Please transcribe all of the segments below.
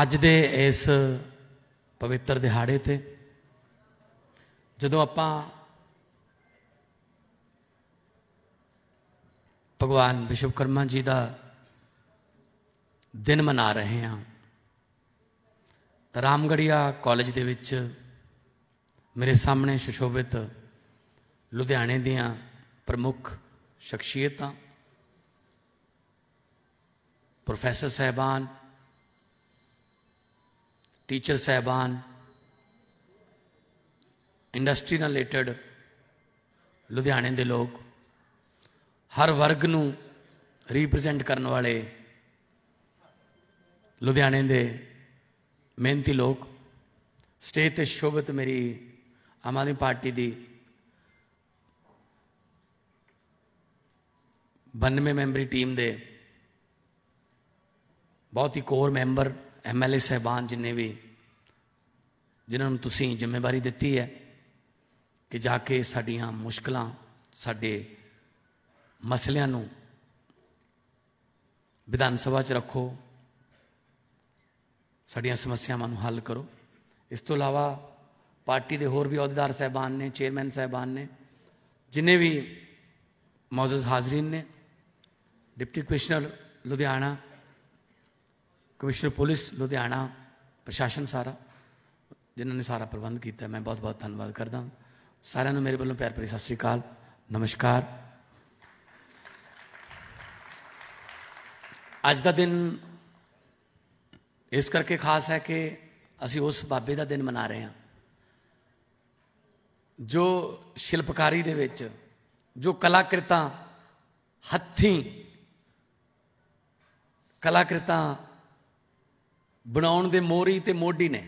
ਅੱਜ ਦੇ ਇਸ ਪਵਿੱਤਰ ਦਿਹਾੜੇ ਤੇ ਜਦੋਂ ਆਪਾਂ ਭਗਵਾਨ ਵਿਸ਼ਵਕਰਮਾ ਜੀ ਦਾ ਦਿਨ ਮਨਾ ਰਹੇ ਹਾਂ ਤਾਂ ਰਾਮਗੜੀਆ ਕਾਲਜ ਦੇ ਵਿੱਚ ਮੇਰੇ ਸਾਹਮਣੇ ਸ਼ਸ਼ੋਭਿਤ ਲੁਧਿਆਣੇ ਦੀਆਂ ਪ੍ਰਮੁੱਖ ਸ਼ਖਸੀਅਤਾਂ ਪ੍ਰੋਫੈਸਰ ਸਹਿਬਾਨ ਟੀਚਰ ਸਹਿਬਾਨ ਇੰਡਸਟਰੀ ਨਾਲ ਰਿਲੇਟਡ ਲੁਧਿਆਣੇ ਦੇ ਲੋਕ ਹਰ ਵਰਗ ਨੂੰ ਰਿਪਰੈਜ਼ੈਂਟ ਕਰਨ ਵਾਲੇ ਲੁਧਿਆਣੇ ਦੇ ਮਿਹਨਤੀ ਲੋਕ ਸਟੇਟ ਤੇ ਸ਼ੋਭਤ ਮੇਰੀ ਆਮ ਆਦਮੀ ਪਾਰਟੀ ਦੀ 92 ਮੈਂਬਰੀ ਟੀਮ ਦੇ ਬਹੁਤ ਹੀ ਕੋਰ ਮੈਂਬਰ ਐਮਐਲਏ ਸਹਿਬਾਨ ਜਿੰਨੇ ਵੀ ਜਿਨ੍ਹਾਂ ਨੂੰ ਤੁਸੀਂ ਜ਼ਿੰਮੇਵਾਰੀ ਦਿੱਤੀ ਹੈ ਕਿ ਜਾ ਕੇ ਸਾਡੀਆਂ ਮੁਸ਼ਕਲਾਂ ਸਾਡੇ ਮਸਲਿਆਂ ਨੂੰ ਵਿਧਾਨ ਸਭਾ 'ਚ ਰੱਖੋ ਸਾਡੀਆਂ ਸਮੱਸਿਆਵਾਂ ਨੂੰ ਹੱਲ ਕਰੋ ਇਸ ਤੋਂ ਇਲਾਵਾ ਪਾਰਟੀ ਦੇ ਹੋਰ ਵੀ ਅਹੁਦੇਦਾਰ ਸਹਿਬਾਨ ਨੇ ਚੇਅਰਮੈਨ ਸਹਿਬਾਨ ਨੇ ਜਿਨੇ ਵੀ ਮੌਜੂਦ ਹਾਜ਼ਰੀਨ ਨੇ deputy commissioner Ludhiana commissioner police Ludhiana ਪ੍ਰਸ਼ਾਸਨ ਸਾਰਾ ਜਿਨ੍ਹਾਂ ਨੇ ਸਾਰਾ ਪ੍ਰਬੰਧ ਕੀਤਾ ਮੈਂ ਬਹੁਤ-ਬਹੁਤ ਧੰਨਵਾਦ ਕਰਦਾ ਸਾਰਿਆਂ ਨੂੰ ਮੇਰੇ ਵੱਲੋਂ ਪਿਆਰ ਭਰੀ ਸਤਿ ਸ੍ਰੀ ਅਕਾਲ ਨਮਸਕਾਰ ਅੱਜ ਦਾ ਦਿਨ ਇਸ ਕਰਕੇ ਖਾਸ ਹੈ ਕਿ ਅਸੀਂ ਉਸ ਬਾਬੇ ਦਾ ਦਿਨ ਮਨਾ ਰਹੇ ਹਾਂ ਜੋ ਸ਼ਿਲਪਕਾਰੀ ਦੇ ਵਿੱਚ ਜੋ ਕਲਾਕ੍ਰਿਤਾ ਹੱਥੀਂ ਕਲਾਕ੍ਰਿਤਾ ਬਣਾਉਣ ਦੇ ਮੋਰੀ ਤੇ ਮੋਢੀ ਨੇ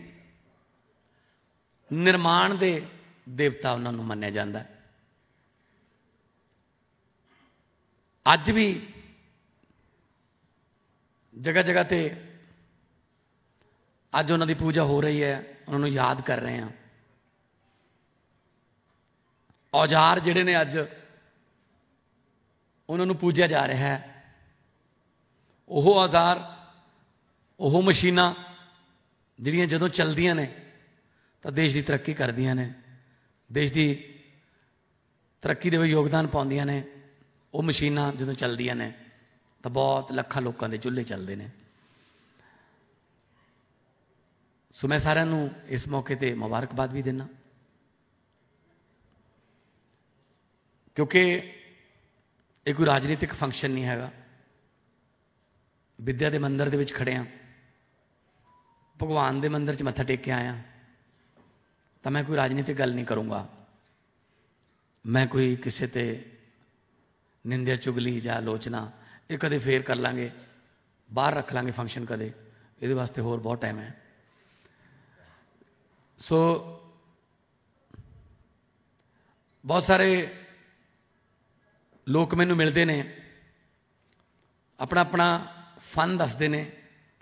ਨਿਰਮਾਣ ਦੇ ਦੇਵਤਾ ਉਹਨਾਂ ਨੂੰ ਮੰਨਿਆ ਜਾਂਦਾ ਹੈ ਅੱਜ ਵੀ ਜਗ੍ਹਾ ਜਗ੍ਹਾ ਤੇ ਅੱਜ ਉਹਨਾਂ ਦੀ ਪੂਜਾ ਹੋ ਰਹੀ ਹੈ ਉਹਨਾਂ ਨੂੰ ਯਾਦ ਕਰ ਰਹੇ ਹਾਂ ਔਜ਼ਾਰ ਜਿਹੜੇ ਨੇ ਅੱਜ ਉਹਨਾਂ ਨੂੰ ਪੂਜਿਆ ਜਾ ਰਿਹਾ ਹੈ ਉਹ ਔਜ਼ਾਰ ਉਹ ਮਸ਼ੀਨਾਂ ਜਿਹੜੀਆਂ ਜਦੋਂ ਚੱਲਦੀਆਂ ਨੇ ਤਾਂ ਦੇਸ਼ ਦੀ ਤਰੱਕੀ ਕਰਦੀਆਂ ਨੇ ਦੇਸ਼ ਦੀ ਤਰੱਕੀ ਦੇ ਵਿੱਚ ਯੋਗਦਾਨ ਪਾਉਂਦੀਆਂ ਨੇ ਉਹ ਮਸ਼ੀਨਾਂ ਜਦੋਂ ਚੱਲਦੀਆਂ ਨੇ ਤਾਂ ਬਹੁਤ ਲੱਖਾਂ ਲੋਕਾਂ ਦੇ ਚੁੱਲ੍ਹੇ ਚੱਲਦੇ ਨੇ ਸੋ ਮੈਂ ਸਾਰਿਆਂ ਨੂੰ ਇਸ ਮੌਕੇ ਤੇ ਮੁਬਾਰਕਬਾਦ ਵੀ ਦਿੰਨਾ ਕਿਉਂਕਿ ਇਹ ਕੋਈ ਰਾਜਨੀਤਿਕ ਫੰਕਸ਼ਨ ਨਹੀਂ ਹੈਗਾ ਵਿਦਿਆ ਦੇ ਮੰਦਰ ਦੇ ਵਿੱਚ ਖੜੇ ਆ ਭਗਵਾਨ ਦੇ ਮੰਦਿਰ 'ਚ ਮੱਥਾ ਟੇਕ ਕੇ ਆਇਆ ਤਾਂ ਮੈਂ ਕੋਈ ਰਾਜਨੀਤਿਕ ਗੱਲ ਨਹੀਂ ਕਰੂੰਗਾ ਮੈਂ ਕੋਈ ਕਿਸੇ ਤੇ ਨਿੰਦਿਆ ਚੁਗਲੀ ਜਾਂ ਆਲੋਚਨਾ ਇਹ ਕਦੇ ਫੇਰ ਕਰ ਲਾਂਗੇ ਬਾਹਰ ਰੱਖ ਲਾਂਗੇ ਫੰਕਸ਼ਨ ਕਦੇ ਇਹਦੇ ਵਾਸਤੇ ਹੋਰ ਬਹੁਤ ਟਾਈਮ ਹੈ ਸੋ ਬਹੁਤ ਸਾਰੇ ਲੋਕ ਮੈਨੂੰ ਮਿਲਦੇ ਨੇ ਆਪਣਾ ਆਪਣਾ ਫਨ ਦੱਸਦੇ ਨੇ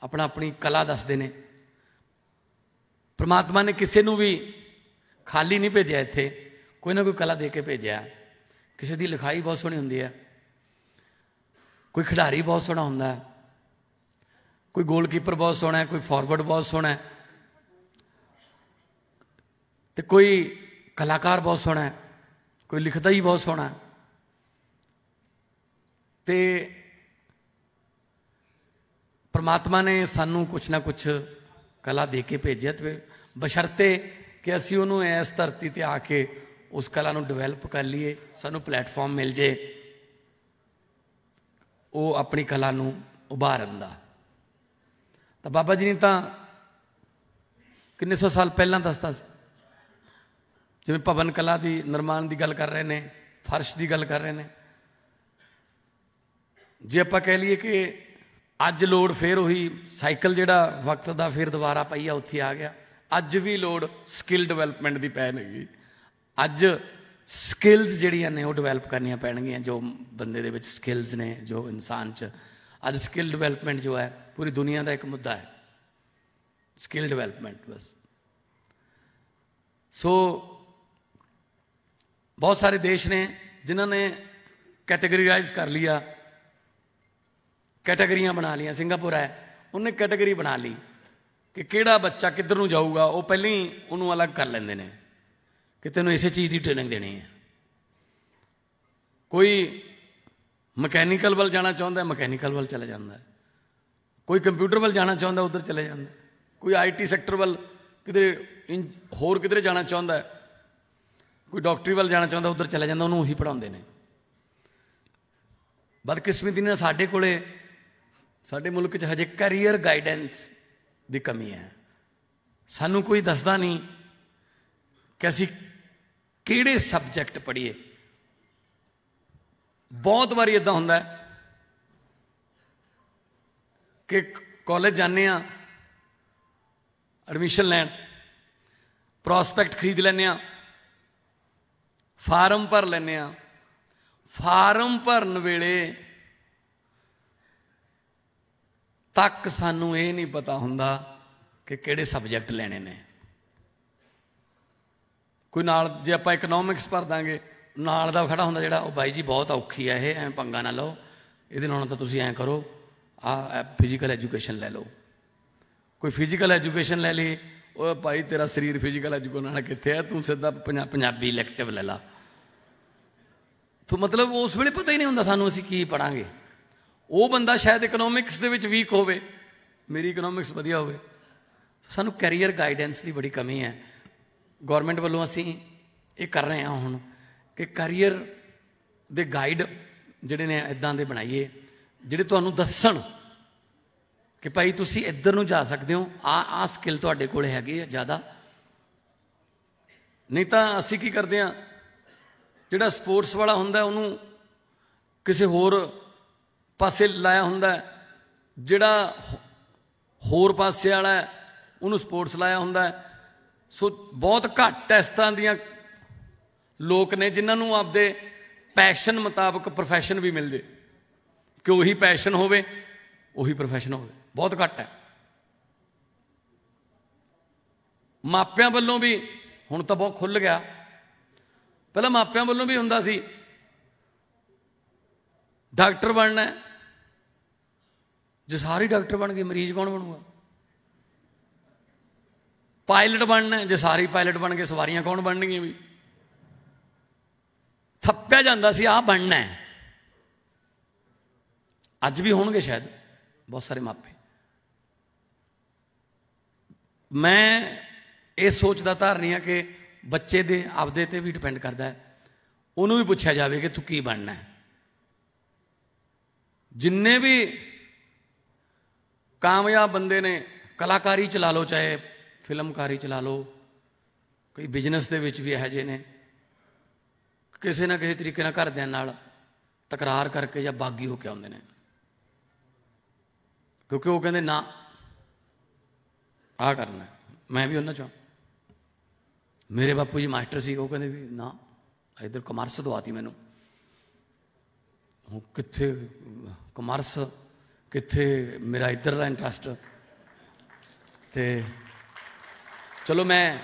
ਆਪਣਾ ਆਪਣੀ ਕਲਾ ਦੱਸਦੇ ਨੇ ਪ੍ਰਮਾਤਮਾ ਨੇ ਕਿਸੇ ਨੂੰ ਵੀ ਖਾਲੀ ਨਹੀਂ ਭੇਜਿਆ ਇੱਥੇ ਕੋਈ ਨਾ ਕੋਈ ਕਲਾ ਦੇ ਕੇ ਭੇਜਿਆ ਕਿਸੇ ਦੀ ਲਿਖਾਈ ਬਹੁਤ ਸੋਹਣੀ ਹੁੰਦੀ ਹੈ ਕੋਈ ਖਿਡਾਰੀ ਬਹੁਤ ਸੋਹਣਾ ਹੁੰਦਾ ਹੈ ਕੋਈ ਗੋਲਕੀਪਰ ਬਹੁਤ ਸੋਹਣਾ ਹੈ ਕੋਈ ਫਾਰਵਰਡ ਬਹੁਤ ਸੋਹਣਾ ਹੈ ਤੇ ਕੋਈ ਕਲਾਕਾਰ ਬਹੁਤ ਸੋਹਣਾ ਹੈ ਕੋਈ ਲਿਖਦਾ ਹੀ ਬਹੁਤ ਸੋਹਣਾ ਹੈ ਤੇ ਪਰਮਾਤਮਾ ਨੇ ਸਾਨੂੰ ਕੁਛ ਨਾ ਕੁਛ ਕਲਾ ਦੇ ਕੇ ਭੇਜਿਆ ਤੇ ਬਸ਼ਰਤੇ ਕਿ ਅਸੀਂ ਉਹਨੂੰ ਇਸ ਧਰਤੀ ਤੇ ਆ ਕੇ ਉਸ ਕਲਾ ਨੂੰ ਡਿਵੈਲਪ ਕਰ ਲਈਏ ਸਾਨੂੰ ਪਲੇਟਫਾਰਮ ਮਿਲ ਜੇ ਉਹ ਆਪਣੀ ਕਲਾ ਨੂੰ ਉਭਾਰਨ ਦਾ ਤਾਂ ਬਾਬਾ ਜੀ ਨੇ ਤਾਂ ਕਿੰਨੇ ਸੌ ਸਾਲ ਪਹਿਲਾਂ ਦੱਸਤਾ ਸੀ ਜਿਵੇਂ ਭਵਨ ਕਲਾ ਦੀ ਨਿਰਮਾਣ ਦੀ ਗੱਲ ਕਰ ਰਹੇ ਨੇ ਫਰਸ਼ ਦੀ ਗੱਲ ਕਰ ਰਹੇ ਨੇ ਜੇ ਆਪਾਂ ਕਹਿ ਲਈਏ ਕਿ ਅੱਜ ਲੋੜ ਫੇਰ ਉਹੀ ਸਾਈਕਲ ਜਿਹੜਾ ਵਕਤ ਦਾ ਫੇਰ ਦੁਬਾਰਾ ਪਈਆ ਉੱਥੇ ਆ ਗਿਆ ਅੱਜ ਵੀ ਲੋੜ ਸਕਿੱਲ ਡਿਵੈਲਪਮੈਂਟ ਦੀ ਪੈਣਗੀ ਅੱਜ ਸਕਿੱਲਸ ਜਿਹੜੀਆਂ ਨੇ ਉਹ ਡਿਵੈਲਪ ਕਰਨੀਆਂ ਪੈਣਗੀਆਂ ਜੋ ਬੰਦੇ ਦੇ ਵਿੱਚ ਸਕਿੱਲਸ ਨੇ ਜੋ ਇਨਸਾਨ 'ਚ ਅੱਜ ਸਕਿੱਲ ਡਿਵੈਲਪਮੈਂਟ ਜੋ ਹੈ ਪੂਰੀ ਦੁਨੀਆ ਦਾ ਇੱਕ ਮੁੱਦਾ ਹੈ ਸਕਿੱਲ ਡਿਵੈਲਪਮੈਂਟ ਬਸ ਸੋ ਬਹੁਤ ਸਾਰੇ ਦੇਸ਼ ਨੇ ਜਿਨ੍ਹਾਂ ਨੇ ਕੈਟਾਗਰੀਜ਼ ਕਰ ਲਿਆ ਕੈਟਾਗਰੀਆਂ ਬਣਾ ਲਈਆਂ ਸਿੰਗਾਪੁਰ ਹੈ ਉਹਨੇ ਕੈਟਾਗਰੀ ਬਣਾ ਲਈ ਕਿ ਕਿਹੜਾ ਬੱਚਾ ਕਿੱਧਰ ਨੂੰ ਜਾਊਗਾ ਉਹ ਪਹਿਲਾਂ ਹੀ ਉਹਨੂੰ ਅਲੱਗ ਕਰ ਲੈਂਦੇ ਨੇ ਕਿ ਤੈਨੂੰ ਇਸੇ ਚੀਜ਼ ਦੀ ਟ੍ਰੇਨਿੰਗ ਦੇਣੀ ਹੈ ਕੋਈ ਮਕੈਨੀਕਲ ਵੱਲ ਜਾਣਾ ਚਾਹੁੰਦਾ ਮਕੈਨੀਕਲ ਵੱਲ ਚਲਾ ਜਾਂਦਾ ਕੋਈ ਕੰਪਿਊਟਰ ਵੱਲ ਜਾਣਾ ਚਾਹੁੰਦਾ ਉਧਰ ਚਲੇ ਜਾਂਦਾ ਕੋਈ ਆਈਟੀ ਸੈਕਟਰ ਵੱਲ ਕਿਧਰੇ ਹੋਰ ਕਿਧਰੇ ਜਾਣਾ ਚਾਹੁੰਦਾ ਕੋਈ ਡਾਕਟਰੀ ਵੱਲ ਜਾਣਾ ਚਾਹੁੰਦਾ ਉਧਰ ਚਲਾ ਜਾਂਦਾ ਉਹਨੂੰ ਉਹੀ ਪੜਾਉਂਦੇ ਨੇ ਬਦਕਿਸਮਤੀ ਨਾਲ ਸਾਡੇ ਕੋਲੇ ਸਾਡੇ ਮੁਲਕ 'ਚ ਹਜੇ ਕੈਰੀਅਰ ਗਾਈਡੈਂਸ ਦੀ ਕਮੀ ਹੈ ਸਾਨੂੰ ਕੋਈ ਦੱਸਦਾ ਨਹੀਂ ਕਿ ਅਸੀਂ ਕਿਹੜੇ ਸਬਜੈਕਟ ਪੜ੍ਹੀਏ ਬਹੁਤ ਵਾਰੀ ਇਦਾਂ ਹੁੰਦਾ ਹੈ ਕਿ ਕਾਲਜ ਜਾਂਦੇ ਆ ਐਡਮਿਸ਼ਨ ਲੈਣ ਪ੍ਰੋਸਪੈਕਟ ਖਰੀਦ ਲੈਣੇ ਆ ਫਾਰਮ ਭਰ ਲੈਣੇ ਆ ਫਾਰਮ ਭਰਨ ਵੇਲੇ ਤੱਕ ਸਾਨੂੰ ਇਹ ਨਹੀਂ ਪਤਾ ਹੁੰਦਾ ਕਿ ਕਿਹੜੇ ਸਬਜੈਕਟ ਲੈਣੇ ਨੇ ਕੋਈ ਨਾਲ ਜੇ ਆਪਾਂ ਇਕਨੋਮਿਕਸ ਭਰ ਦਾਂਗੇ ਨਾਲ ਦਾ ਖੜਾ ਹੁੰਦਾ ਜਿਹੜਾ ਉਹ ਬਾਈ ਜੀ ਬਹੁਤ ਔਖੀ ਹੈ ਇਹ ਐ ਪੰਗਾ ਨਾ ਲਓ ਇਹਦੇ ਨਾਲ ਤਾਂ ਤੁਸੀਂ ਐ ਕਰੋ ਆ ਫਿਜ਼ੀਕਲ ਐਜੂਕੇਸ਼ਨ ਲੈ ਲਓ ਕੋਈ ਫਿਜ਼ੀਕਲ ਐਜੂਕੇਸ਼ਨ ਲੈ ਲਈ ਓਏ ਭਾਈ ਤੇਰਾ ਸਰੀਰ ਫਿਜ਼ੀਕਲ ਐਜੂਕੇਸ਼ਨ ਨਾਲ ਕਿੱਥੇ ਆ ਤੂੰ ਸਿੱਧਾ ਪੰਜਾਬੀ ਇਲੈਕਟਿਵ ਲੈ ਲਾ ਤੂੰ ਮਤਲਬ ਉਸ ਵੇਲੇ ਪਤਾ ਹੀ ਨਹੀਂ ਹੁੰਦਾ ਸਾਨੂੰ ਅਸੀਂ ਕੀ ਪੜਾਂਗੇ ਉਹ ਬੰਦਾ ਸ਼ਾਇਦ ਇਕਨੋਮਿਕਸ ਦੇ ਵਿੱਚ ਵੀਕ ਹੋਵੇ ਮੇਰੀ ਇਕਨੋਮਿਕਸ ਵਧੀਆ ਹੋਵੇ ਸਾਨੂੰ ਕੈਰੀਅਰ ਗਾਈਡੈਂਸ ਦੀ ਬੜੀ ਕਮੀ ਹੈ ਗਵਰਨਮੈਂਟ ਵੱਲੋਂ ਅਸੀਂ ਇਹ ਕਰ ਰਹੇ ਹਾਂ ਹੁਣ ਕਿ ਕੈਰੀਅਰ ਦੇ ਗਾਈਡ ਜਿਹੜੇ ਨੇ ਇਦਾਂ ਦੇ ਬਣਾਈਏ ਜਿਹੜੇ ਤੁਹਾਨੂੰ ਦੱਸਣ ਕਿ ਭਾਈ ਤੁਸੀਂ ਇੱਧਰ ਨੂੰ ਜਾ ਸਕਦੇ ਹੋ ਆ ਆ ਸਕਿੱਲ ਤੁਹਾਡੇ ਕੋਲ ਹੈਗੀ ਹੈ ਜ਼ਿਆਦਾ ਨਹੀਂ ਤਾਂ ਅਸੀਂ ਕੀ ਕਰਦੇ ਆ ਜਿਹੜਾ ਸਪੋਰਟਸ ਵਾਲਾ ਹੁੰਦਾ ਉਹਨੂੰ ਕਿਸੇ ਹੋਰ ਪਾਸੇ ਲਾਇਆ ਹੁੰਦਾ ਜਿਹੜਾ ਹੋਰ ਪਾਸੇ ਵਾਲਾ ਉਹਨੂੰ ਸਪੋਰਟਸ ਲਾਇਆ ਹੁੰਦਾ ਸੋ ਬਹੁਤ ਘੱਟ ਇਸ ਤਰ੍ਹਾਂ ਦੀਆਂ ਲੋਕ ਨੇ ਜਿਨ੍ਹਾਂ ਨੂੰ ਆਪਦੇ ਪੈਸ਼ਨ ਮੁਤਾਬਕ profession ਵੀ ਮਿਲ ਜੇ ਕਿ ਉਹੀ ਪੈਸ਼ਨ ਹੋਵੇ ਉਹੀ profession ਹੋਵੇ ਬਹੁਤ ਘੱਟ ਹੈ ਮਾਪਿਆਂ ਵੱਲੋਂ ਵੀ ਹੁਣ ਤਾਂ ਬਹੁਤ ਖੁੱਲ ਗਿਆ ਪਹਿਲਾਂ ਮਾਪਿਆਂ ਵੱਲੋਂ ਵੀ ਹੁੰਦਾ ਸੀ ਡਾਕਟਰ ਬਣਨਾ ਜੇ ਸਾਰੇ ਡਾਕਟਰ ਬਣ ਗਏ ਮਰੀਜ਼ ਕੌਣ ਬਣੂਗਾ ਪਾਇਲਟ ਬਣਨਾ ਜੇ ਸਾਰੇ ਪਾਇਲਟ ਬਣ ਗਏ ਸਵਾਰੀਆਂ ਕੌਣ ਬਣਨਗੀਆਂ ਵੀ ਥੱਪਿਆ ਜਾਂਦਾ ਸੀ ਆ ਬਣਨਾ ਹੈ ਅੱਜ ਵੀ ਹੋਣਗੇ ਸ਼ਾਇਦ ਬਹੁਤ ਸਾਰੇ ਮਾਪੇ ਮੈਂ ਇਹ ਸੋਚਦਾ ਦਾ ਧਾਰਨੀ ਆ ਕਿ ਬੱਚੇ ਦੇ ਆਪਦੇ ਤੇ ਵੀ ਡਿਪੈਂਡ ਕਰਦਾ ਹੈ ਉਹਨੂੰ ਵੀ ਪੁੱਛਿਆ ਜਾਵੇ ਕਿ ਤੂੰ ਕੀ ਬਣਨਾ ਹੈ ਜਿੰਨੇ ਵੀ ਕਾਮਯਾਬ ਬੰਦੇ ਨੇ ਕਲਾਕਾਰੀ ਚਲਾ ਲਓ ਚਾਹੇ ਫਿਲਮਕਾਰੀ ਚਲਾ ਲਓ ਕੋਈ ਬਿਜ਼ਨਸ ਦੇ ਵਿੱਚ ਵੀ ਇਹ ਜੇ ਨੇ ਕਿਸੇ ਨਾ ਕਿਸੇ ਤਰੀਕੇ ਨਾਲ ਘਰਦਿਆਂ ਨਾਲ ਤਕਰਾਰ ਕਰਕੇ ਜਾਂ ਬਾਗੀ ਹੋ ਕੇ ਆਉਂਦੇ ਨੇ ਕਿਉਂਕਿ ਉਹ ਕਹਿੰਦੇ ਨਾ ਆ ਕਰਨਾ ਮੈਂ ਵੀ ਉਹਨਾਂ ਚੋਂ ਮੇਰੇ ਬਾਪੂ ਜੀ ਮਾਸਟਰ ਸੀ ਉਹ ਕਹਿੰਦੇ ਵੀ ਨਾ ਇਧਰ ਕਮਰਸ ਦਵਾਤੀ ਮੈਨੂੰ ਕਿੱਥੇ ਕਮਰਸ ਕਿੱਥੇ ਮੇਰਾ ਇਧਰ ਦਾ ਇੰਟਰਸਟ ਤੇ ਚਲੋ ਮੈਂ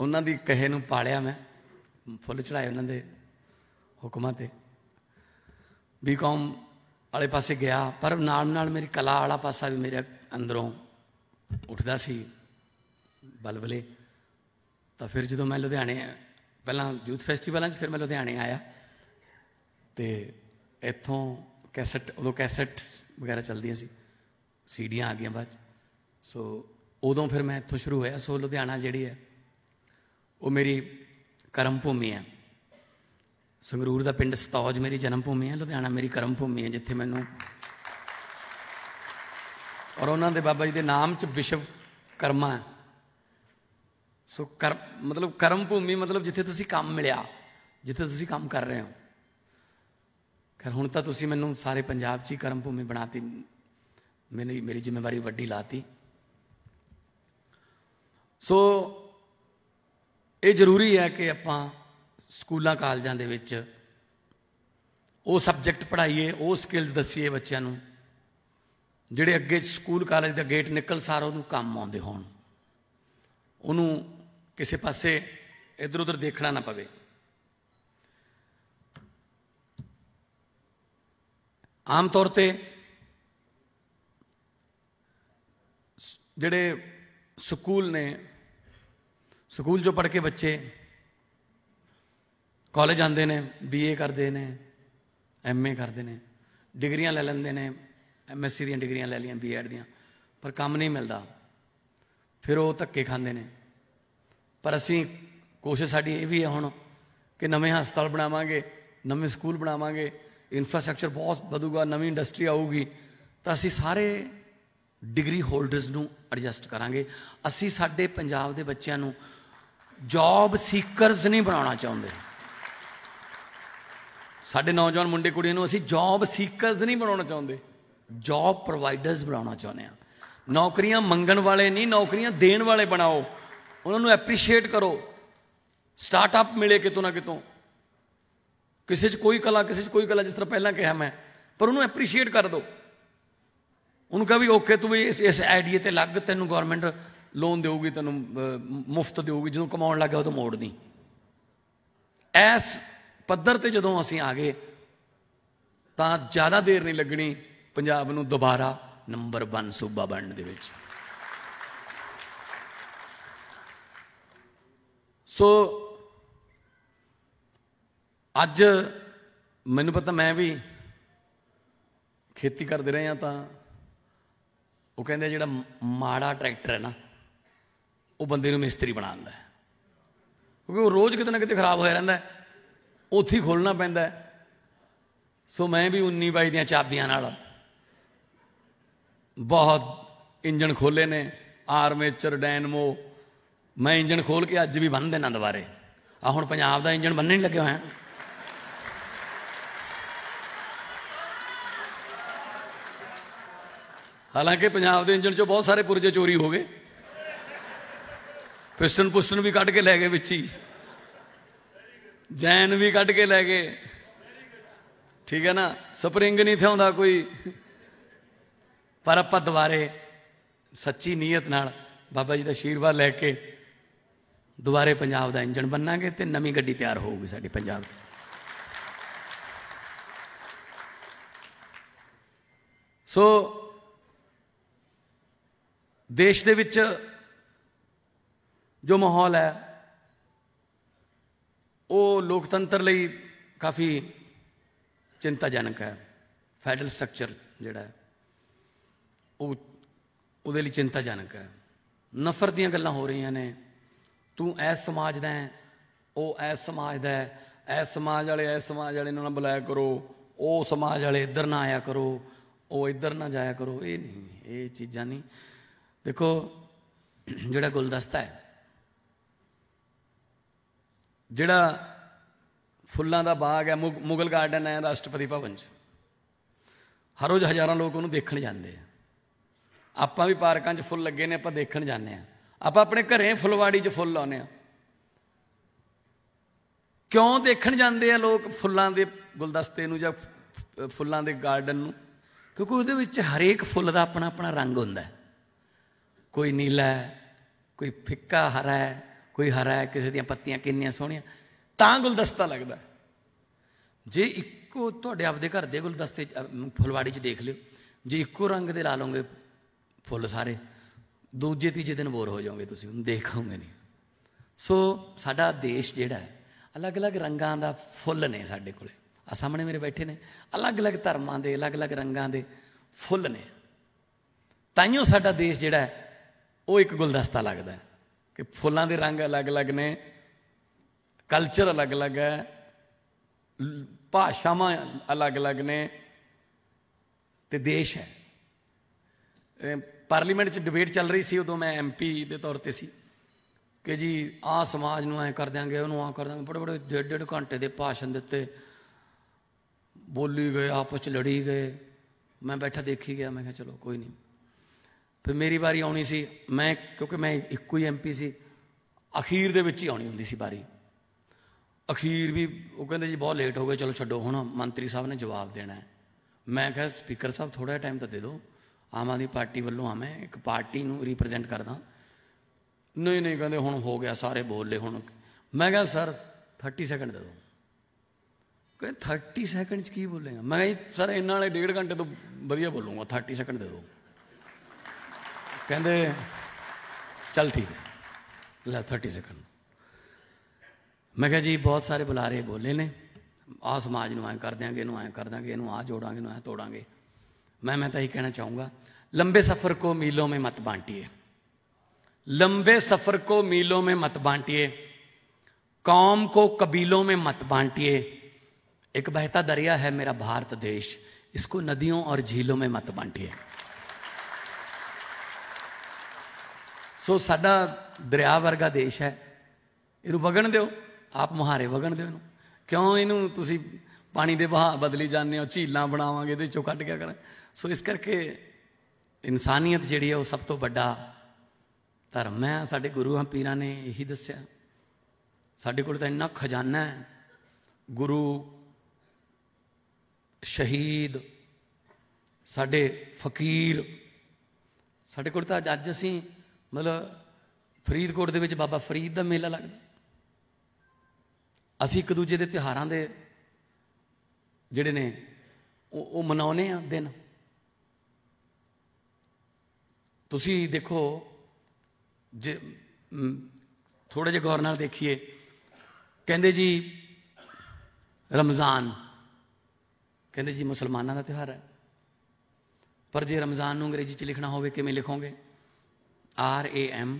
ਉਹਨਾਂ ਦੀ ਕਹੇ ਨੂੰ ਪਾਲਿਆ ਮੈਂ ਫੁੱਲ ਚੜਾਏ ਉਹਨਾਂ ਦੇ ਹੁਕਮਾਂ ਤੇ ਬੀਕਾਮ ਵਾਲੇ ਪਾਸੇ ਗਿਆ ਪਰ ਨਾਲ ਨਾਲ ਮੇਰੀ ਕਲਾ ਵਾਲਾ ਪਾਸਾ ਵੀ ਮੇਰੇ ਅੰਦਰੋਂ ਉੱਠਦਾ ਸੀ ਬਲਬਲੇ ਤਾਂ ਫਿਰ ਜਦੋਂ ਮੈਂ ਲੁਧਿਆਣੇ ਪਹਿਲਾਂ ਯੂਥ ਫੈਸਟੀਵਲਾਂ 'ਚ ਫਿਰ ਮੈਂ ਲੁਧਿਆਣੇ ਆਇਆ ਤੇ ਇੱਥੋਂ ਕੈਸਟ ਉਦੋਂ ਕੈਸਟ ਵਗੈਰਾ ਚੱਲਦੀਆਂ ਸੀ ਸੀਡੀਆਂ ਆ ਗਈਆਂ ਬਾਅਦ ਸੋ ਉਦੋਂ ਫਿਰ ਮੈਂ ਇੱਥੋਂ ਸ਼ੁਰੂ ਹੋਇਆ ਸੋ ਲੁਧਿਆਣਾ ਜਿਹੜੀ ਹੈ ਉਹ ਮੇਰੀ ਕਰਮ ਭੂਮੀ ਹੈ ਸੰਗਰੂਰ ਦਾ ਪਿੰਡ ਸਤੌਜ ਮੇਰੀ ਜਨਮ ਭੂਮੀ ਹੈ ਲੁਧਿਆਣਾ ਮੇਰੀ ਕਰਮ ਭੂਮੀ ਹੈ ਜਿੱਥੇ ਮੈਨੂੰ ਔਰ ਉਹਨਾਂ ਦੇ ਬਾਬਾ ਜੀ ਦੇ ਨਾਮ 'ਚ ਵਿਸ਼ਵ ਕਰਮਾ ਸੋ ਕਰ ਮਤਲਬ ਕਰਮ ਭੂਮੀ ਮਤਲਬ ਜਿੱਥੇ ਤੁਸੀਂ ਕੰਮ ਮਿਲਿਆ ਜਿੱਥੇ ਤੁਸੀਂ ਕੰਮ ਕਰ ਰਹੇ ਹੋ ਖੈਰ ਹੁਣ ਤਾਂ ਤੁਸੀਂ ਮੈਨੂੰ ਸਾਰੇ ਪੰਜਾਬ 'ਚ ਹੀ ਕਰਮ ਭੂਮੀ ਬਣਾਤੀ ਮੈਨੂੰ ਮੇਰੀ ਜ਼ਿੰਮੇਵਾਰੀ ਵੱਡੀ ਲਾਤੀ ਸੋ ਇਹ ਜ਼ਰੂਰੀ ਹੈ ਕਿ ਆਪਾਂ ਸਕੂਲਾਂ ਕਾਲਜਾਂ ਦੇ ਵਿੱਚ ਉਹ ਸਬਜੈਕਟ ਪੜਾਈਏ ਉਹ ਸਕਿੱਲਸ ਦਸੀਏ ਬੱਚਿਆਂ ਨੂੰ ਜਿਹੜੇ ਅੱਗੇ ਸਕੂਲ ਕਾਲਜ ਦਾ ਗੇਟ ਨਿਕਲ ਸਾਰ ਉਹਨੂੰ ਕੰਮ ਆਉਂਦੇ ਹੋਣ ਉਹਨੂੰ ਕਿਸੇ ਪਾਸੇ ਇਧਰ ਉਧਰ ਦੇਖਣਾ ਨਾ ਪਵੇ ਆਮ ਤੌਰ ਤੇ ਜਿਹੜੇ ਸਕੂਲ ਨੇ ਸਕੂਲ ਜੋ ਪੜ੍ਹ ਕੇ ਬੱਚੇ ਕਾਲਜ ਜਾਂਦੇ ਨੇ ਬੀਏ ਕਰਦੇ ਨੇ ਐਮਏ ਕਰਦੇ ਨੇ ਡਿਗਰੀਆਂ ਲੈ ਲੈਂਦੇ ਨੇ ਐਮਐਸਸੀ ਦੀਆਂ ਡਿਗਰੀਆਂ ਲੈ ਲਈਆਂ ਬੀਐਡ ਦੀਆਂ ਪਰ ਕੰਮ ਨਹੀਂ ਮਿਲਦਾ ਫਿਰ ਉਹ ਧੱਕੇ ਖਾਂਦੇ ਨੇ ਪਰ ਅਸੀਂ ਕੋਸ਼ਿਸ਼ ਸਾਡੀ ਇਹ ਵੀ ਹੈ ਹੁਣ ਕਿ ਨਵੇਂ ਹਸਪਤਾਲ ਬਣਾਵਾਂਗੇ ਨਵੇਂ ਸਕੂਲ ਬਣਾਵਾਂਗੇ ਇਨਫਰਾਸਟ੍ਰਕਚਰ ਬਹੁਤ ਵਧੂਗਾ ਨਵੀਂ ਇੰਡਸਟਰੀ ਆਊਗੀ ਤਾਂ ਅਸੀਂ ਸਾਰੇ ਡਿਗਰੀ ਹੋਲਡਰਸ ਨੂੰ ਐਡਜਸਟ ਕਰਾਂਗੇ ਅਸੀਂ ਸਾਡੇ ਪੰਜਾਬ ਦੇ ਬੱਚਿਆਂ ਨੂੰ ਜੌਬ ਸੀਕਰਸ ਨਹੀਂ ਬਣਾਉਣਾ ਚਾਹੁੰਦੇ ਸਾਡੇ ਨੌਜਵਾਨ ਮੁੰਡੇ ਕੁੜੀਆਂ ਨੂੰ ਅਸੀਂ ਜੌਬ ਸੀਕਰਸ ਨਹੀਂ ਬਣਾਉਣਾ ਚਾਹੁੰਦੇ ਜੌਬ ਪ੍ਰੋਵਾਈਡਰਸ ਬਣਾਉਣਾ ਚਾਹੁੰਦੇ ਆ ਨੌਕਰੀਆਂ ਮੰਗਣ ਵਾਲੇ ਨਹੀਂ ਨੌਕਰੀਆਂ ਦੇਣ ਵਾਲੇ ਬਣਾਓ ਉਹਨਾਂ ਨੂੰ ਐਪਰੀਸ਼ੀਏਟ ਕਰੋ ਸਟਾਰਟਅਪ ਮਿਲੇ ਕਿਤੋਂ ਨਾ ਕਿਤੋਂ ਕਿਸੇ 'ਚ ਕੋਈ ਕਲਾ ਕਿਸੇ 'ਚ ਕੋਈ ਕਲਾ ਜਿਸ ਤਰ੍ਹਾਂ ਪਹਿਲਾਂ ਕਿਹਾ ਮੈਂ ਪਰ ਉਹਨੂੰ ਐਪਰੀਸ਼ੀਏਟ ਕਰ ਦੋ ਉਹਨੂੰ ਕਹਾ ਵੀ ਓਕੇ ਤੂੰ ਵੀ ਇਸ ਇਸ ਆਈਡੀਆ ਤੇ ਲੱਗ ਤੈਨੂੰ ਗਵਰਨਮੈਂਟ ਲੋਨ ਦੇਊਗੀ ਤੈਨੂੰ ਮੁਫਤ ਦੇਊਗੀ ਜਦੋਂ ਕਮਾਉਣ ਲੱਗਾ ਉਦੋਂ ਮੋੜ ਦੀ ਐਸ ਪੱਧਰ ਤੇ ਜਦੋਂ ਅਸੀਂ ਆ ਗਏ ਤਾਂ ਜ਼ਿਆਦਾ ਦੇਰ ਨਹੀਂ ਲੱਗਣੀ ਪੰਜਾਬ ਨੂੰ ਦੁਬਾਰਾ ਨੰਬਰ 1 ਸੂਬਾ ਬਣਨ ਦੇ ਵਿੱਚ ਸੋ ਅੱਜ ਮੈਨੂੰ ਪਤਾ ਮੈਂ ਵੀ ਖੇਤੀ ਕਰਦੇ ਰਹੇ ਆ ਤਾਂ ਉਹ ਕਹਿੰਦੇ ਜਿਹੜਾ ਮਾੜਾ ਟਰੈਕਟਰ ਹੈ ਨਾ ਉਹ ਬੰਦੇ ਨੂੰ ਮਿਸਤਰੀ ਬਣਾਉਂਦਾ ਹੈ ਕਿਉਂਕਿ ਉਹ ਰੋਜ਼ ਕਿਤੇ ਨਾ ਕਿਤੇ ਖਰਾਬ ਹੋਇਆ ਰਹਿੰਦਾ ਉੱਥੇ ਹੀ ਖੋਲਣਾ ਪੈਂਦਾ ਸੋ ਮੈਂ ਵੀ 19 ਬਾਈ ਦੀਆਂ ਚਾਬੀਆਂ ਨਾਲ ਬਹੁਤ ਇੰਜਣ ਖੋਲੇ ਨੇ ਆਰਮੇਚਰ ਡੈਨਮੋ ਮੈਂ ਇੰਜਣ ਖੋਲ ਕੇ ਅੱਜ ਵੀ ਬੰਨ ਦੇਣਾ ਦੁਬਾਰੇ ਆ ਹੁਣ ਪੰਜਾਬ ਦਾ ਇੰਜਣ ਬੰਨਣ ਲੱਗੇ ਹੋਇਆ ਹਾਲਾਂਕਿ ਪੰਜਾਬ ਦੇ ਇੰਜਨ 'ਚੋਂ ਬਹੁਤ ਸਾਰੇ ਪੁਰਜੇ ਚੋਰੀ ਹੋ ਗਏ ਪਿਸਟਨ ਪੁਸਟਨ ਵੀ ਕੱਢ ਕੇ ਲੈ ਗਏ ਵਿੱਚ ਹੀ ਜੈਨ ਵੀ ਕੱਢ ਕੇ ਲੈ ਗਏ ਠੀਕ ਹੈ ਨਾ ਸਪਰਿੰਗ ਨਹੀਂ ਥਾਉਂਦਾ ਕੋਈ ਪਰ ਆਪਾਂ ਦੁਬਾਰੇ ਸੱਚੀ ਨੀਅਤ ਨਾਲ ਬਾਬਾ ਜੀ ਦਾ ਅਸ਼ੀਰਵਾਦ ਲੈ ਕੇ ਦੁਬਾਰੇ ਪੰਜਾਬ ਦਾ ਇੰਜਨ ਬਣਾਂਗੇ ਤੇ ਨਵੀਂ ਗੱਡੀ ਤਿਆਰ ਹੋਊਗੀ ਸਾਡੀ ਪੰਜਾਬ ਦੀ ਸੋ ਦੇਸ਼ ਦੇ ਵਿੱਚ ਜੋ ਮਾਹੌਲ ਹੈ ਉਹ ਲੋਕਤੰਤਰ ਲਈ ਕਾਫੀ ਚਿੰਤਾਜਨਕ ਹੈ ਫੈਡਰਲ ਸਟਰਕਚਰ ਜਿਹੜਾ ਹੈ ਉਹ ਉਹਦੇ ਲਈ ਚਿੰਤਾਜਨਕ ਹੈ ਨਫ਼ਰਤ ਦੀਆਂ ਗੱਲਾਂ ਹੋ ਰਹੀਆਂ ਨੇ ਤੂੰ ਐਸ ਸਮਾਜ ਦਾ ਹੈ ਉਹ ਐਸ ਸਮਾਜ ਦਾ ਹੈ ਐਸ ਸਮਾਜ ਵਾਲੇ ਐਸ ਸਮਾਜ ਵਾਲੇ ਨੂੰ ਨਾ ਬੁਲਾਇਆ ਕਰੋ ਉਹ ਸਮਾਜ ਵਾਲੇ ਇੱਧਰ ਨਾ ਆਇਆ ਕਰੋ ਉਹ ਇੱਧਰ ਨਾ ਜਾਇਆ ਕਰੋ ਇਹ ਨਹੀਂ ਇਹ ਚੀਜ਼ਾਂ ਨਹੀਂ ਦੇਖੋ ਜਿਹੜਾ ਗੁਲਦਸਤਾ ਹੈ ਜਿਹੜਾ ਫੁੱਲਾਂ ਦਾ ਬਾਗ ਹੈ ਮੁਗਲ ਗਾਰਡਨ ਹੈ ਰਾਸ਼ਟਰਪਤੀ ਭਵਨ 'ਚ ਹਰ ਰੋਜ਼ ਹਜ਼ਾਰਾਂ ਲੋਕ ਉਹਨੂੰ ਦੇਖਣ ਜਾਂਦੇ ਆ ਆਪਾਂ ਵੀ ਪਾਰਕਾਂ 'ਚ ਫੁੱਲ ਲੱਗੇ ਨੇ ਆਪਾਂ ਦੇਖਣ ਜਾਂਦੇ ਆ ਆਪਾਂ ਆਪਣੇ ਘਰੇ ਫੁਲਵਾੜੀ 'ਚ ਫੁੱਲ ਲਾਉਨੇ ਆ ਕਿਉਂ ਦੇਖਣ ਜਾਂਦੇ ਆ ਲੋਕ ਫੁੱਲਾਂ ਦੇ ਗੁਲਦਸਤੇ ਨੂੰ ਜਾਂ ਫੁੱਲਾਂ ਦੇ ਗਾਰਡਨ ਨੂੰ ਕਿਉਂਕਿ ਉਹਦੇ ਵਿੱਚ ਹਰੇਕ ਫੁੱਲ ਦਾ ਆਪਣਾ ਆਪਣਾ ਰੰਗ ਹੁੰਦਾ ਹੈ ਕੋਈ ਨੀਲਾ ਹੈ ਕੋਈ ਫਿੱਕਾ ਹਰਾ ਹੈ ਕੋਈ ਹਰਾ ਹੈ ਕਿਸੇ ਦੀਆਂ ਪੱਤੀਆਂ ਕਿੰਨੀਆਂ ਸੋਹਣੀਆਂ ਤਾਂ ਗੁਲਦਸਤਾ ਲੱਗਦਾ ਜੇ ਇੱਕੋ ਤੁਹਾਡੇ ਆਪਦੇ ਘਰ ਦੇ ਗੁਲਦਸਤੇ ਫੁਲਵਾੜੀ 'ਚ ਦੇਖ ਲਿਓ ਜੇ ਇੱਕੋ ਰੰਗ ਦੇ ਲਾ ਲਓਗੇ ਫੁੱਲ ਸਾਰੇ ਦੂਜੇ ਤੀਜੇ ਦਿਨ ਬੋਰ ਹੋ ਜਾਓਗੇ ਤੁਸੀਂ ਉਹਨੂੰ ਦੇਖੋਗੇ ਨਹੀਂ ਸੋ ਸਾਡਾ ਦੇਸ਼ ਜਿਹੜਾ ਹੈ ਅਲੱਗ-ਅਲੱਗ ਰੰਗਾਂ ਦਾ ਫੁੱਲ ਨੇ ਸਾਡੇ ਕੋਲੇ ਆ ਸਾਹਮਣੇ ਮੇਰੇ ਬੈਠੇ ਨੇ ਅਲੱਗ-ਅਲੱਗ ਧਰਮਾਂ ਦੇ ਅਲੱਗ-ਅਲੱਗ ਰੰਗਾਂ ਦੇ ਫੁੱਲ ਨੇ ਤਾਈਓ ਸਾਡਾ ਦੇਸ਼ ਜਿਹੜਾ ਹੈ ਉਹ ਇੱਕ ਗੁਲਦਸਤਾ ਲੱਗਦਾ ਕਿ ਫੁੱਲਾਂ ਦੇ ਰੰਗ ਅਲੱਗ-ਅਲੱਗ ਨੇ ਕਲਚਰ ਅਲੱਗ-ਅਲੱਗ ਹੈ ਭਾਸ਼ਾਵਾਂ ਅਲੱਗ-ਅਲੱਗ ਨੇ ਤੇ ਦੇਸ਼ ਹੈ ਪਾਰਲੀਮੈਂਟ 'ਚ ਡਿਬੇਟ ਚੱਲ ਰਹੀ ਸੀ ਉਦੋਂ ਮੈਂ ਐਮਪੀ ਦੇ ਤੌਰ ਤੇ ਸੀ ਕਿ ਜੀ ਆ ਸਮਾਜ ਨੂੰ ਐ ਕਰ ਦਿਆਂਗੇ ਉਹਨੂੰ ਆ ਕਰ ਦਿਆਂਗੇ ਬੜੇ ਬੜੇ ਡੇਢ ਡੇਢ ਘੰਟੇ ਦੇ ਭਾਸ਼ਣ ਦਿੱਤੇ ਬੋਲੀ ਗਏ ਆਪਸ ਵਿੱਚ ਲੜੀ ਗਏ ਮੈਂ ਬੈਠਾ ਦੇਖੀ ਗਿਆ ਮੈਂ ਕਿਹਾ ਚਲੋ ਕੋਈ ਨਹੀਂ ਫਿਰ ਮੇਰੀ ਵਾਰੀ ਆਉਣੀ ਸੀ ਮੈਂ ਕਿਉਂਕਿ ਮੈਂ ਇੱਕੋ ਹੀ ਐਮਪੀ ਸੀ ਅਖੀਰ ਦੇ ਵਿੱਚ ਹੀ ਆਉਣੀ ਹੁੰਦੀ ਸੀ ਵਾਰੀ ਅਖੀਰ ਵੀ ਉਹ ਕਹਿੰਦੇ ਜੀ ਬਹੁਤ ਲੇਟ ਹੋ ਗਏ ਚਲੋ ਛੱਡੋ ਹੁਣ ਮੰਤਰੀ ਸਾਹਿਬ ਨੇ ਜਵਾਬ ਦੇਣਾ ਮੈਂ ਕਿਹਾ ਸਪੀਕਰ ਸਾਹਿਬ ਥੋੜਾ ਟਾਈਮ ਤਾਂ ਦੇ ਦਿਓ ਆਮ ਆਦਮੀ ਪਾਰਟੀ ਵੱਲੋਂ ਆ ਮੈਂ ਇੱਕ ਪਾਰਟੀ ਨੂੰ ਰਿਪਰੈਜ਼ੈਂਟ ਕਰਦਾ ਨਹੀਂ ਨਹੀਂ ਕਹਿੰਦੇ ਹੁਣ ਹੋ ਗਿਆ ਸਾਰੇ ਬੋਲ ਲਏ ਹੁਣ ਮੈਂ ਕਿਹਾ ਸਰ 30 ਸੈਕਿੰਡ ਦੇ ਦਿਓ ਕਹਿੰਦੇ 30 ਸੈਕਿੰਡ ਚ ਕੀ ਬੋਲੇਗਾ ਮੈਂ ਸਰ ਇਹਨਾਂ ਵਾਲੇ ਡੇਢ ਘੰਟੇ ਤੋਂ ਵਧੀਆ ਬੋਲੂਗਾ 30 ਸੈਕਿੰਡ ਦੇ ਦਿਓ कहते चल ठीक है ਲੈ थर्टी ਸੈਕਿੰਡ मैं क्या जी बहुत सारे ਬੁਲਾਰੇ बोले ने आ समाज में ऐ कर देंगे ਇਹਨੂੰ ऐ कर देंगे ਇਹਨੂੰ आ ਜੋੜਾਂਗੇ ਇਹਨੂੰ ਐ मैं मैं तो यही कहना चाहूँगा लंबे सफ़र को मीलों में मत बांटिए लंबे सफ़र को मीलों में मत बांटिए कौम को कबीलों में मत बांटिए एक बहता दरिया है मेरा भारत देश इसको नदियों और झीलों में मत बांटिए ਸੋ ਸਾਡਾ ਦਰਿਆ ਵਰਗਾ ਦੇਸ਼ ਹੈ ਇਹਨੂੰ ਵਗਣ ਦਿਓ ਆਪ ਮੁਹਾਰੇ ਵਗਣ ਦਿਓ ਇਹਨੂੰ ਕਿਉਂ ਇਹਨੂੰ ਤੁਸੀਂ ਪਾਣੀ ਦੇ ਵਹਾਅ ਬਦਲੀ ਜਾਂਦੇ ਹੋ ਝੀਲਾਂ ਬਣਾਵਾਂਗੇ ਇਹਦੇ ਚੋਂ ਕੱਢ ਕੇ ਕਰਾਂ ਸੋ ਇਸ ਕਰਕੇ ਇਨਸਾਨੀਅਤ ਜਿਹੜੀ ਹੈ ਉਹ ਸਭ ਤੋਂ ਵੱਡਾ ਧਰਮ ਹੈ ਸਾਡੇ ਗੁਰੂਆਂ ਪੀਰਾਂ ਨੇ ਇਹੀ ਦੱਸਿਆ ਸਾਡੇ ਕੋਲ ਤਾਂ ਇੰਨਾ ਖਜ਼ਾਨਾ ਹੈ ਗੁਰੂ ਸ਼ਹੀਦ ਸਾਡੇ ਫਕੀਰ ਸਾਡੇ ਕੋਲ ਤਾਂ ਅੱਜ ਅਸੀਂ ਮਤਲਬ ਫਰੀਦਕੋਟ ਦੇ ਵਿੱਚ ਬਾਬਾ ਫਰੀਦ ਦਾ ਮੇਲਾ ਲੱਗਦਾ ਅਸੀਂ ਇੱਕ ਦੂਜੇ ਦੇ ਤਿਹਾਰਾਂ ਦੇ ਜਿਹੜੇ ਨੇ ਉਹ ਉਹ ਮਨਾਉਨੇ ਆ ਦਿਨ ਤੁਸੀਂ ਦੇਖੋ ਜੇ ਥੋੜੇ ਜਿਹਾ ਗੌਰ ਨਾਲ ਦੇਖੀਏ ਕਹਿੰਦੇ ਜੀ ਰਮਜ਼ਾਨ ਕਹਿੰਦੇ ਜੀ ਮੁਸਲਮਾਨਾਂ ਦਾ ਤਿਹਾਰ ਹੈ ਪਰ ਜੇ ਰਮਜ਼ਾਨ ਨੂੰ ਅੰਗਰੇਜ਼ੀ 'ਚ ਲਿਖਣਾ ਹੋਵੇ ਕਿਵੇਂ ਲਿਖੋਗੇ R A M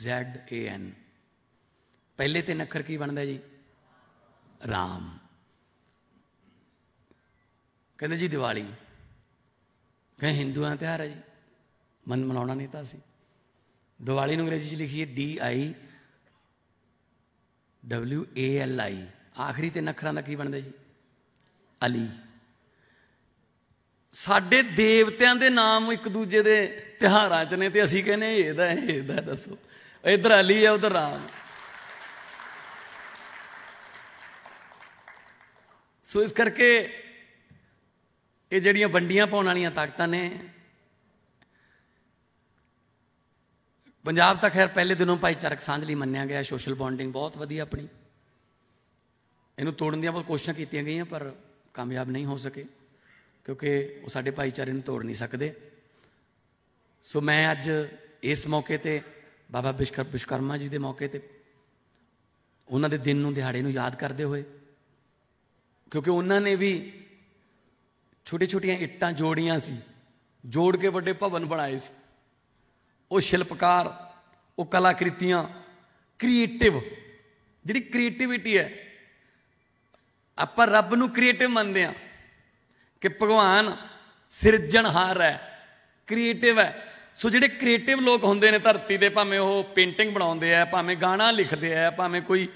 Z A N ਪਹਿਲੇ ਤਿੰਨ ਅੱਖਰ ਕੀ ਬਣਦਾ ਜੀ ਰਾਮ ਕਹਿੰਦੇ ਜੀ ਦੀਵਾਲੀ ਕਹਿੰਦੇ ਹਿੰਦੂਆਂ ਦਾ ਤਿਹਾਰ ਹੈ ਜੀ ਮਨ ਮਨਾਉਣਾ ਨਹੀਂ ਤਾਂ ਸੀ ਦੀਵਾਲੀ ਨੂੰ ਅੰਗਰੇਜ਼ੀ 'ਚ ਲਿਖੀਏ D I W A L I ਆਖਰੀ ਤਿੰਨ ਅੱਖਰਾਂ ਦਾ ਕੀ ਬਣਦਾ ਜੀ ਅਲੀ ਸਾਡੇ ਦੇਵਤਿਆਂ ਦੇ ਨਾਮ ਇੱਕ ਦੂਜੇ ਦੇ ਤਿਹਾਰਾਂ 'ਚ ਨੇ ਤੇ ਅਸੀਂ ਕਹਿੰਦੇ ਇਹਦਾ ਇਹਦਾ ਦੱਸੋ ਇਧਰ ਅਲੀ ਹੈ ਉਧਰ ਰਾਮ ਸੋ ਇਸ ਕਰਕੇ ਇਹ ਜਿਹੜੀਆਂ ਵੰਡੀਆਂ ਪਾਉਣ ਵਾਲੀਆਂ ਤਾਕਤਾਂ ਨੇ ਪੰਜਾਬ ਤਾਂ ਖੈਰ ਪਹਿਲੇ ਦਿਨੋਂ ਭਾਈਚਾਰਕ ਸਾਂਝ ਲਈ ਮੰਨਿਆ ਗਿਆ ਸੋਸ਼ਲ ਬੌਂਡਿੰਗ ਬਹੁਤ ਵਧੀਆ ਆਪਣੀ ਇਹਨੂੰ ਤੋੜਨ ਦੀਆਂ ਬਹੁਤ ਕੋਸ਼ਿਸ਼ਾਂ ਕੀਤੀਆਂ ਗਈਆਂ ਪਰ ਕਾਮਯਾਬ ਨਹੀਂ ਹੋ ਸਕੇ ਕਿਉਂਕਿ ਉਹ ਸਾਡੇ ਭਾਈਚਾਰੇ ਨੂੰ ਤੋੜ ਨਹੀਂ ਸਕਦੇ ਸੋ ਮੈਂ ਅੱਜ ਇਸ ਮੌਕੇ ਤੇ ਬਾਬਾ ਬਿਸ਼ਕਰ ਪੁਸ਼ਕਰਮਾ ਜੀ ਦੇ ਮੌਕੇ ਤੇ ਉਹਨਾਂ ਦੇ ਦਿਨ ਨੂੰ ਦਿਹਾੜੇ ਨੂੰ ਯਾਦ ਕਰਦੇ ਹੋਏ ਕਿਉਂਕਿ ਉਹਨਾਂ ਨੇ ਵੀ ਛੋਟੇ-ਛੋਟੀਆਂ ਇੱਟਾਂ ਜੋੜੀਆਂ ਸੀ ਜੋੜ ਕੇ ਵੱਡੇ ਭਵਨ ਬਣਾਏ ਸੀ ਉਹ ਸ਼ਿਲਪਕਾਰ ਉਹ ਕਲਾਕ੍ਰਿਤੀਆਂ ਕ੍ਰੀਏਟਿਵ ਜਿਹੜੀ ਕ੍ਰੀਏਟੀਵਿਟੀ ਹੈ ਆਪਾਂ ਰੱਬ ਨੂੰ ਕ੍ਰੀਏਟਿਵ ਮੰਨਦੇ ਆ ਕਿ ਭਗਵਾਨ ਸਿਰਜਣਹਾਰ ਹੈ ਕ੍ਰੀਏਟਿਵ ਹੈ ਸੋ ਜਿਹੜੇ ਕ੍ਰੀਏਟਿਵ ਲੋਕ ਹੁੰਦੇ ਨੇ ਧਰਤੀ ਦੇ ਭਾਵੇਂ ਉਹ ਪੇਂਟਿੰਗ ਬਣਾਉਂਦੇ ਆ ਭਾਵੇਂ ਗਾਣਾ ਲਿਖਦੇ ਆ ਭਾਵੇਂ ਕੋਈ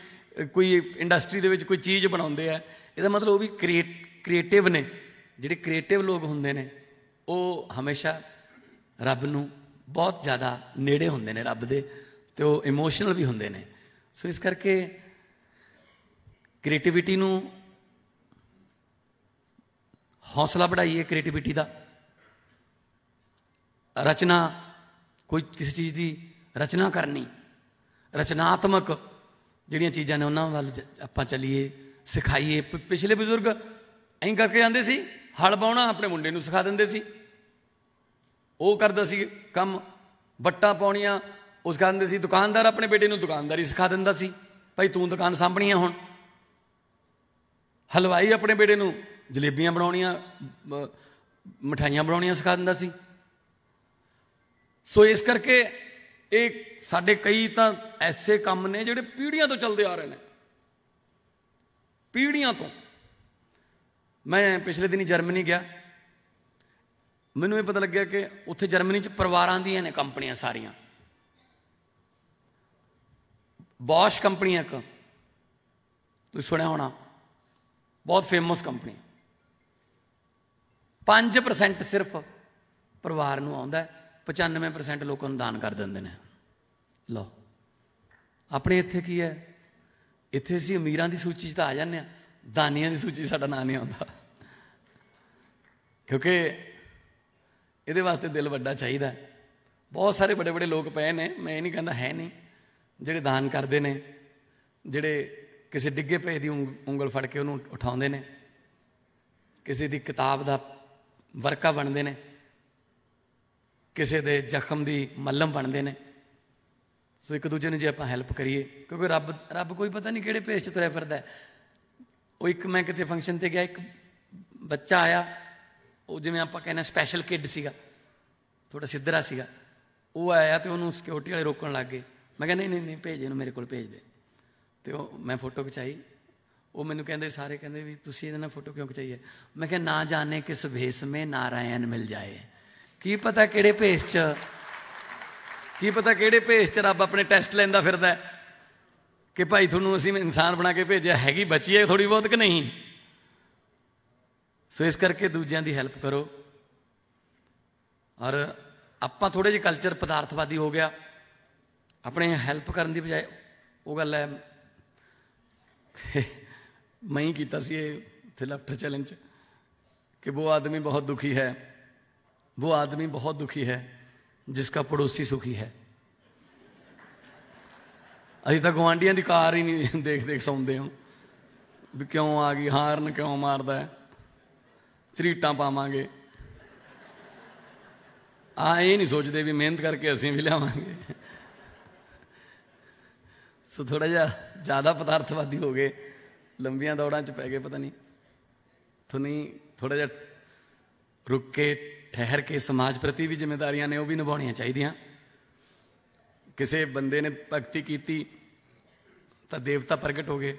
ਕੋਈ ਇੰਡਸਟਰੀ ਦੇ ਵਿੱਚ ਕੋਈ ਚੀਜ਼ ਬਣਾਉਂਦੇ ਆ ਇਹਦਾ ਮਤਲਬ ਉਹ ਵੀ ਕ੍ਰੀਏਟਿਵ ਨੇ ਜਿਹੜੇ ਕ੍ਰੀਏਟਿਵ ਲੋਕ ਹੁੰਦੇ ਨੇ ਉਹ ਹਮੇਸ਼ਾ ਰੱਬ ਨੂੰ ਬਹੁਤ ਜ਼ਿਆਦਾ ਨੇੜੇ ਹੁੰਦੇ ਨੇ ਰੱਬ ਦੇ ਤੇ ਉਹ ਇਮੋਸ਼ਨਲ ਵੀ ਹੁੰਦੇ ਨੇ ਸੋ ਇਸ ਕਰਕੇ ਕ੍ਰੀਏਟੀਵਿਟੀ ਨੂੰ ਹੌਸਲਾ ਵਧਾਈਏ ਕ੍ਰੀਏਟੀਵਿਟੀ ਦਾ ਰਚਨਾ ਕੋਈ ਕਿਸੇ ਚੀਜ਼ ਦੀ ਰਚਨਾ ਕਰਨੀ ਰਚਨਾਤਮਕ ਜਿਹੜੀਆਂ ਚੀਜ਼ਾਂ ਨੇ ਉਹਨਾਂ ਵੱਲ ਆਪਾਂ ਚੱਲੀਏ ਸਿਖਾਈਏ ਪਿਛਲੇ ਬਜ਼ੁਰਗ ਐਂ ਕਰਕੇ ਜਾਂਦੇ ਸੀ ਹਲ ਪਾਉਣਾ ਆਪਣੇ ਮੁੰਡੇ ਨੂੰ ਸਿਖਾ ਦਿੰਦੇ ਸੀ ਉਹ ਕਰਦਾ ਸੀ ਕੰਮ ਬੱਟਾ ਪਾਉਣੀਆਂ ਉਸ ਦੇ ਸੀ ਦੁਕਾਨਦਾਰ ਆਪਣੇ ਬੇਟੇ ਨੂੰ ਦੁਕਾਨਦਾਰੀ ਸਿਖਾ ਦਿੰਦਾ ਸੀ ਭਾਈ ਤੂੰ ਦੁਕਾਨ ਸਾਂਭਣੀ ਆ ਹੁਣ ਹਲਵਾਈ ਆਪਣੇ ਬੇਟੇ ਨੂੰ ਜਲੇਬੀਆਂ ਬਣਾਉਣੀਆਂ ਮਠਾਈਆਂ ਬਣਾਉਣੀਆਂ ਸਿਖਾ ਦਿੰਦਾ ਸੀ ਸੋ ਇਸ ਕਰਕੇ ਇਹ ਸਾਡੇ ਕਈ ਤਾਂ ਐਸੇ ਕੰਮ ਨੇ ਜਿਹੜੇ ਪੀੜ੍ਹੀਆਂ ਤੋਂ ਚੱਲਦੇ ਆ ਰਹੇ ਨੇ ਪੀੜ੍ਹੀਆਂ ਤੋਂ ਮੈਂ ਪਿਛਲੇ ਦਿਨੀ ਜਰਮਨੀ ਗਿਆ ਮੈਨੂੰ ਇਹ ਪਤਾ ਲੱਗਿਆ ਕਿ ਉੱਥੇ ਜਰਮਨੀ 'ਚ ਪਰਿਵਾਰਾਂ ਦੀਆਂ ਨੇ ਕੰਪਨੀਆਂ ਸਾਰੀਆਂ ਬੋਸ਼ ਕੰਪਨੀ ਕ ਤੁਸੀਂ ਸੁਣਿਆ ਹੋਣਾ ਬਹੁਤ ਫੇਮਸ ਕੰਪਨੀ 5% ਸਿਰਫ ਪਰਿਵਾਰ ਨੂੰ ਆਉਂਦਾ 95% ਲੋਕਾਂ ਨੂੰ ਦਾਨ ਕਰ ਦਿੰਦੇ ਨੇ ਲਓ ਆਪਣੇ ਇੱਥੇ ਕੀ ਹੈ ਇੱਥੇ ਅਸੀਂ ਅਮੀਰਾਂ ਦੀ ਸੂਚੀ 'ਚ ਤਾਂ ਆ ਜਾਂਦੇ ਆ ਦਾਨੀਆਂ ਦੀ ਸੂਚੀ ਸਾਡਾ ਨਾਂ ਨਹੀਂ ਆਉਂਦਾ ਕਿਉਂਕਿ ਇਹਦੇ ਵਾਸਤੇ ਦਿਲ ਵੱਡਾ ਚਾਹੀਦਾ ਬਹੁਤ ਸਾਰੇ ਵੱਡੇ ਵੱਡੇ ਲੋਕ ਪਏ ਨੇ ਮੈਂ ਇਹ ਨਹੀਂ ਕਹਿੰਦਾ ਹੈ ਨਹੀਂ ਜਿਹੜੇ ਦਾਨ ਕਰਦੇ ਨੇ ਜਿਹੜੇ ਕਿਸੇ ਡਿੱਗੇ ਪਏ ਦੀ ਉਂਗਲ ਫੜ ਕੇ ਉਹਨੂੰ ਉਠਾਉਂਦੇ ਨੇ ਕਿਸੇ ਦੀ ਕਿਤਾਬ ਦਾ ਵਰਕਾ ਬਣਦੇ ਨੇ ਕਿਸੇ ਦੇ ਜ਼ਖਮ ਦੀ ਮੱਲਮ ਬਣਦੇ ਨੇ ਸੋ ਇੱਕ ਦੂਜੇ ਨੂੰ ਜੇ ਆਪਾਂ ਹੈਲਪ ਕਰੀਏ ਕਿਉਂਕਿ ਰੱਬ ਰੱਬ ਕੋਈ ਪਤਾ ਨਹੀਂ ਕਿਹੜੇ ਭੇਸ 'ਚ ਤੁਰਿਆ ਫਿਰਦਾ ਉਹ ਇੱਕ ਮੈਂ ਕਿਤੇ ਫੰਕਸ਼ਨ ਤੇ ਗਿਆ ਇੱਕ ਬੱਚਾ ਆਇਆ ਉਹ ਜਿਵੇਂ ਆਪਾਂ ਕਹਿੰਦੇ ਸਪੈਸ਼ਲ ਕਿਡ ਸੀਗਾ ਥੋੜਾ ਸਿੱਧਰਾ ਸੀਗਾ ਉਹ ਆਇਆ ਤੇ ਉਹਨੂੰ ਸਿਕਿਉਰਿਟੀ ਵਾਲੇ ਰੋਕਣ ਲੱਗ ਗਏ ਮੈਂ ਕਿਹਾ ਨਹੀਂ ਨਹੀਂ ਨਹੀਂ ਭੇਜ ਇਹਨੂੰ ਮੇਰੇ ਕੋਲ ਭੇਜ ਦੇ ਤੇ ਉਹ ਮੈਂ ਫੋਟੋ ਖਿਚਾਈ ਉਹ ਮੈਨੂੰ ਕਹਿੰਦੇ ਸਾਰੇ ਕਹਿੰਦੇ ਵੀ ਤੁਸੀਂ ਇਹਦੇ ਨਾਲ ਫੋਟੋ ਕਿਉਂ ਖਚਾਈਏ ਮੈਂ ਕਿਹਾ ਨਾ ਜਾਣੇ ਕਿਸ ਭੇਸ ਮੇ ਨਾਰਾਇਣ ਮਿਲ ਜਾਏ ਕੀ ਪਤਾ ਕਿਹੜੇ ਭੇਸ 'ਚ ਕੀ ਪਤਾ ਕਿਹੜੇ ਭੇਸ 'ਚ ਰੱਬ ਆਪਣੇ ਟੈਸਟ ਲੈਂਦਾ ਫਿਰਦਾ ਕਿ ਭਾਈ ਤੁਹਾਨੂੰ ਅਸੀਂ ਇਨਸਾਨ ਬਣਾ ਕੇ ਭੇਜਿਆ ਹੈਗੀ ਬੱਚੀ ਹੈ ਥੋੜੀ ਬਹੁਤ ਕਿ ਨਹੀਂ ਸੋ ਇਸ ਕਰਕੇ ਦੂਜਿਆਂ ਦੀ ਹੈਲਪ ਕਰੋ ਔਰ ਆਪਾਂ ਥੋੜੇ ਜਿਹਾ ਕਲਚਰ ਪਦਾਰਥਵਾਦੀ ਹੋ ਗਿਆ ਆਪਣੇ ਹੈਲਪ ਕਰਨ ਦੀ ਬਜਾਏ ਉਹ ਗੱਲ ਹੈ ਮੈਂ ਹੀ ਕੀਤਾ ਸੀ ਇਹ ਉੱਥੇ ਲਾਫਟਰ ਚੈਲੰਜ ਕਿ ਉਹ ਆਦਮੀ ਬਹੁਤ ਦੁਖੀ ਹੈ ਉਹ ਆਦਮੀ ਬਹੁਤ ਦੁਖੀ ਹੈ ਜਿਸ ਦਾ ਪੜੋਸੀ ਸੁਖੀ ਹੈ ਅਸੀਂ ਤਾਂ ਗਵਾਂਡੀਆਂ ਦੀ ਕਾਰ ਹੀ ਨਹੀਂ ਦੇਖ ਦੇਖ ਸੌਂਦੇ ਹਾਂ ਵੀ ਕਿਉਂ ਆ ਗਈ ਹਾਰਨ ਕਿਉਂ ਮਾਰਦਾ ਹੈ ਚਰੀਟਾਂ ਪਾਵਾਂਗੇ ਆ ਇਹ ਨਹੀਂ ਸੋਚਦੇ ਵੀ ਮਿਹਨਤ ਕਰਕੇ ਅਸੀਂ ਵੀ ਲਿਆਵਾਂਗੇ ਸੋ ਥੋੜਾ ਜਿਹਾ ਜ਼ਿਆਦਾ ਪਦਾਰਥਵਾਦੀ ਹੋ ਗਏ ਲੰਬੀਆਂ ਦੌੜਾਂ 'ਚ ਪੈ ਗਏ ਪਤਾ ਨਹੀਂ ਤੁਨੀ ਥੋੜਾ ਜਿਹਾ ਰੁਕ ਕੇ ਠਹਿਰ ਕੇ ਸਮਾਜ ਪ੍ਰਤੀ ਵੀ ਜ਼ਿੰਮੇਵਾਰੀਆਂ ਨੇ ਉਹ ਵੀ ਨਿਭਾਉਣੀਆਂ ਚਾਹੀਦੀਆਂ ਕਿਸੇ ਬੰਦੇ ਨੇ ਭਗਤੀ ਕੀਤੀ ਤਾਂ ਦੇਵਤਾ ਪ੍ਰਗਟ ਹੋ ਗਏ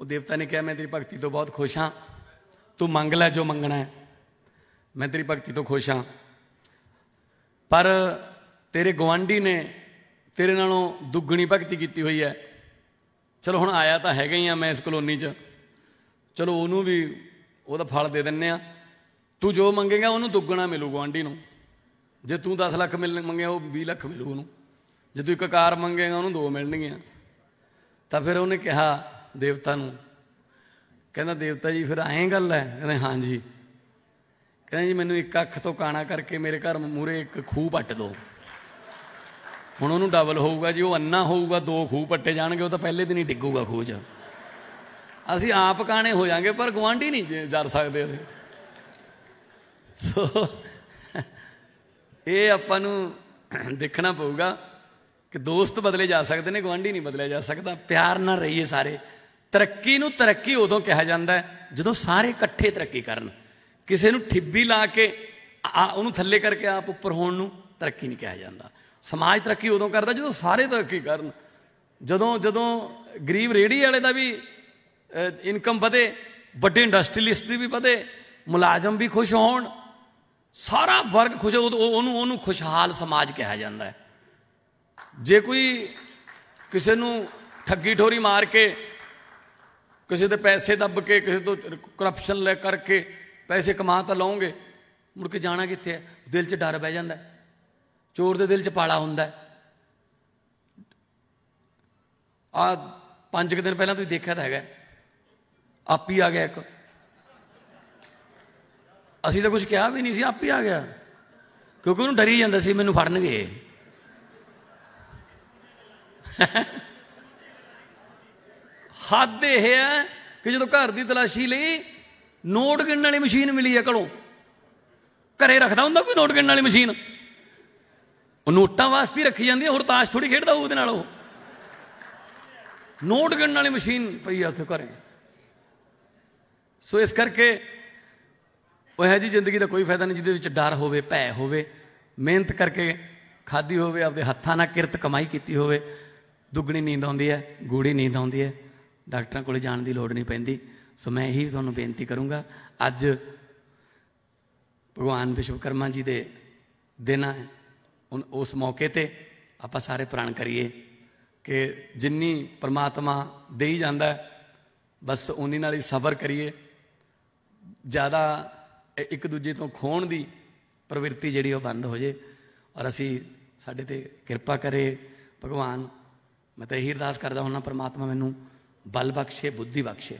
ਉਹ ਦੇਵਤਾ ਨੇ ਕਿਹਾ ਮੈਂ ਤੇਰੀ ਭਗਤੀ ਤੋਂ ਬਹੁਤ ਖੁਸ਼ ਹਾਂ ਤੂੰ ਮੰਗ ਲੈ ਜੋ ਮੰਗਣਾ ਹੈ ਮੈਂ ਤੇਰੀ ਭਗਤੀ ਤੋਂ ਖੁਸ਼ ਹਾਂ ਪਰ ਤੇਰੇ ਗਵਾਂਢੀ ਨੇ ਤੇਰੇ ਨਾਲੋਂ ਦੁੱਗਣੀ ਭਗਤੀ ਕੀਤੀ ਹੋਈ ਹੈ ਚਲੋ ਹੁਣ ਆਇਆ ਤਾਂ ਹੈਗਾ ਹੀ ਆ ਮੈਂ ਇਸ ਕਲੋਨੀ 'ਚ ਚਲੋ ਉਹਨੂੰ ਵੀ ਉਹਦਾ ਫਲ ਦੇ ਦਿੰਨੇ ਆ ਤੂੰ ਜੋ ਮੰਗੇਗਾ ਉਹਨੂੰ ਦੁੱਗਣਾ ਮਿਲੂਗਾ ਆਂਡੀ ਨੂੰ ਜੇ ਤੂੰ 10 ਲੱਖ ਮਿਲ ਉਹ 20 ਲੱਖ ਮਿਲੂ ਉਹਨੂੰ ਜੇ ਤੂੰ ਇੱਕ ਕਾਰ ਮੰਗੇਗਾ ਉਹਨੂੰ ਦੋ ਮਿਲਣਗੀਆਂ ਤਾਂ ਫਿਰ ਉਹਨੇ ਕਿਹਾ ਦੇਵਤਾ ਨੂੰ ਕਹਿੰਦਾ ਦੇਵਤਾ ਜੀ ਫਿਰ ਐਂ ਗੱਲ ਹੈ ਕਹਿੰਦੇ ਹਾਂਜੀ ਕਹਿੰਦਾ ਜੀ ਮੈਨੂੰ ਇੱਕ ਅੱਖ ਤੋਂ ਕਾਣਾ ਕਰਕੇ ਮੇਰੇ ਘਰ ਮੂਰੇ ਇੱਕ ਖੂਹ ਪੱਟ ਦਿਓ ਹੁਣ ਉਹਨੂੰ ਡਬਲ ਹੋਊਗਾ ਜੀ ਉਹ ਅੰਨਾ ਹੋਊਗਾ ਦੋ ਖੂਹ ਪੱਟੇ ਜਾਣਗੇ ਉਹ ਤਾਂ ਪਹਿਲੇ ਦਿਨ ਹੀ ਡਿੱਗੂਗਾ ਖੂਹ 'ਚ ਅਸੀਂ ਆਪ ਕਾਣੇ ਹੋ ਜਾਾਂਗੇ ਪਰ ਗਵਾਂਢੀ ਨਹੀਂ ਜਰ ਸਕਦੇ ਅਸੀਂ ਸੋ ਇਹ ਆਪਾਂ ਨੂੰ ਦੇਖਣਾ ਪਊਗਾ ਕਿ ਦੋਸਤ ਬਦਲੇ ਜਾ ਸਕਦੇ ਨੇ ਗਵਾਂਢੀ ਨਹੀਂ ਬਦਲੇ ਜਾ ਸਕਦਾ ਪਿਆਰ ਨਾਲ ਰਹੀਏ ਸਾਰੇ ਤਰੱਕੀ ਨੂੰ ਤਰੱਕੀ ਉਦੋਂ ਕਿਹਾ ਜਾਂਦਾ ਜਦੋਂ ਸਾਰੇ ਇਕੱਠੇ ਤਰੱਕੀ ਕਰਨ ਕਿਸੇ ਨੂੰ ਠਿੱਬੀ ਲਾ ਕੇ ਉਹਨੂੰ ਥੱਲੇ ਕਰਕੇ ਆਪ ਉੱਪਰ ਹੋਣ ਨੂੰ ਤਰੱਕੀ ਨਹੀਂ ਕਿਹਾ ਜਾਂਦਾ ਸਮਾਜ ਤਰੱਕੀ ਉਦੋਂ ਕਰਦਾ ਜਦੋਂ ਸਾਰੇ ਤਰੱਕੀ ਕਰਨ ਜਦੋਂ ਜਦੋਂ ਗਰੀਬ ਰੇੜੀ ਵਾਲੇ ਦਾ ਵੀ ਇਨਕਮ ਵਧੇ ਵੱਡੇ ਇੰਡਸਟਰੀਲਿਸਟ ਦੀ ਵੀ ਵਧੇ ਮੁਲਾਜ਼ਮ ਵੀ ਖੁਸ਼ ਹੋਣ ਸਾਰਾ ਵਰਗ ਖੁਸ਼ ਉਹਨੂੰ ਉਹਨੂੰ ਖੁਸ਼ਹਾਲ ਸਮਾਜ ਕਿਹਾ ਜਾਂਦਾ ਹੈ ਜੇ ਕੋਈ ਕਿਸੇ ਨੂੰ ਠੱਗੀ ਠੋਰੀ ਮਾਰ ਕੇ ਕਿਸੇ ਦੇ ਪੈਸੇ ਦੱਬ ਕੇ ਕਿਸੇ ਤੋਂ ਕਰਪਸ਼ਨ ਲੈ ਕਰਕੇ ਪੈਸੇ ਕਮਾ ਤਾਂ ਲਓਗੇ ਮੁੜ ਕੇ ਜਾਣਾ ਕਿੱਥੇ ਹੈ ਦਿਲ 'ਚ ਡਰ ਬਹਿ ਜਾਂਦਾ ਹੈ ਚੋਰ ਦੇ ਦਿਲ 'ਚ ਪਾਲਾ ਹੁੰਦਾ ਆ ਪੰਜ ਕੁ ਦਿਨ ਪਹਿਲਾਂ ਤੁਸੀਂ ਦੇਖਿਆ ਤਾਂ ਹੈਗਾ ਆਪ ਹੀ ਆ ਗਿਆ ਇੱਕ ਅਸੀਂ ਤਾਂ ਕੁਝ ਕਿਹਾ ਵੀ ਨਹੀਂ ਸੀ ਆਪ ਹੀ ਆ ਗਿਆ ਕਿਉਂਕਿ ਉਹਨੂੰ ਡਰੀ ਜਾਂਦਾ ਸੀ ਮੈਨੂੰ ਫੜਨਗੇ ਹੱਦ ਇਹ ਹੈ ਕਿ ਜਦੋਂ ਘਰ ਦੀ ਤਲਾਸ਼ੀ ਲਈ ਨੋਟ ਗਿਣਨ ਵਾਲੀ ਮਸ਼ੀਨ ਮਿਲੀ ਹੈ ਕੋਲੋਂ ਘਰੇ ਰੱਖਦਾ ਹੁੰਦਾ ਕੋਈ ਨੋਟ ਗਿਣਨ ਵਾਲੀ ਮਸ਼ੀਨ ਉਹ ਨੋਟਾਂ ਵਾਸਤੇ ਰੱਖੀ ਜਾਂਦੀ ਹੋਰ ਤਾਸ਼ ਥੋੜੀ ਖੇਡਦਾ ਉਹਦੇ ਨਾਲ ਉਹ ਨੋਟ ਗਣਨ ਵਾਲੀ ਮਸ਼ੀਨ ਪਈ ਆ ਉੱਥੇ ਘਰੇ ਸੋ ਇਸ ਕਰਕੇ ਉਹ ਹੈ ਜੀ ਜ਼ਿੰਦਗੀ ਦਾ ਕੋਈ ਫਾਇਦਾ ਨਹੀਂ ਜਿਹਦੇ ਵਿੱਚ ਡਰ ਹੋਵੇ ਭੈ ਹੋਵੇ ਮਿਹਨਤ ਕਰਕੇ ਖਾਦੀ ਹੋਵੇ ਆਪਦੇ ਹੱਥਾਂ ਨਾਲ ਕਿਰਤ ਕਮਾਈ ਕੀਤੀ ਹੋਵੇ ਦੁੱਗਣੀ ਨੀਂਦ ਆਉਂਦੀ ਹੈ ਗੂੜੀ ਨੀਂਦ ਆਉਂਦੀ ਹੈ ਡਾਕਟਰਾਂ ਕੋਲ ਜਾਣ ਦੀ ਲੋੜ ਨਹੀਂ ਪੈਂਦੀ ਸੋ ਮੈਂ ਇਹੀ ਤੁਹਾਨੂੰ ਬੇਨਤੀ ਕਰੂੰਗਾ ਅੱਜ ਭਗਵਾਨ ਵਿਸ਼ਵਕਰਮਾ ਜੀ ਦੇ ਦਿਨ ਹੈ ਉਸ ਮੌਕੇ ਤੇ ਆਪਾਂ ਸਾਰੇ ਪ੍ਰਣ ਕਰੀਏ ਕਿ ਜਿੰਨੀ ਪ੍ਰਮਾਤਮਾ ਦੇਈ ਜਾਂਦਾ ਬਸ ਉਨੀ ਨਾਲ ਹੀ ਸਬਰ ਕਰੀਏ ਜ਼ਿਆਦਾ ਇੱਕ ਦੂਜੇ ਤੋਂ ਖੋਣ ਦੀ ਪ੍ਰਵਿਰਤੀ ਜਿਹੜੀ ਉਹ ਬੰਦ ਹੋ ਜੇ ਔਰ ਅਸੀਂ ਸਾਡੇ ਤੇ ਕਿਰਪਾ ਕਰੇ ਭਗਵਾਨ ਮੈਂ ਤਾਂ ਹੀਰਦਾਸ ਅਰਦਾਸ ਕਰਦਾ ਹੁਣਾ ਪ੍ਰਮਾਤਮਾ ਮੈਨੂੰ ਬਲ ਬਖਸ਼ੇ ਬੁੱਧੀ ਬਖਸ਼ੇ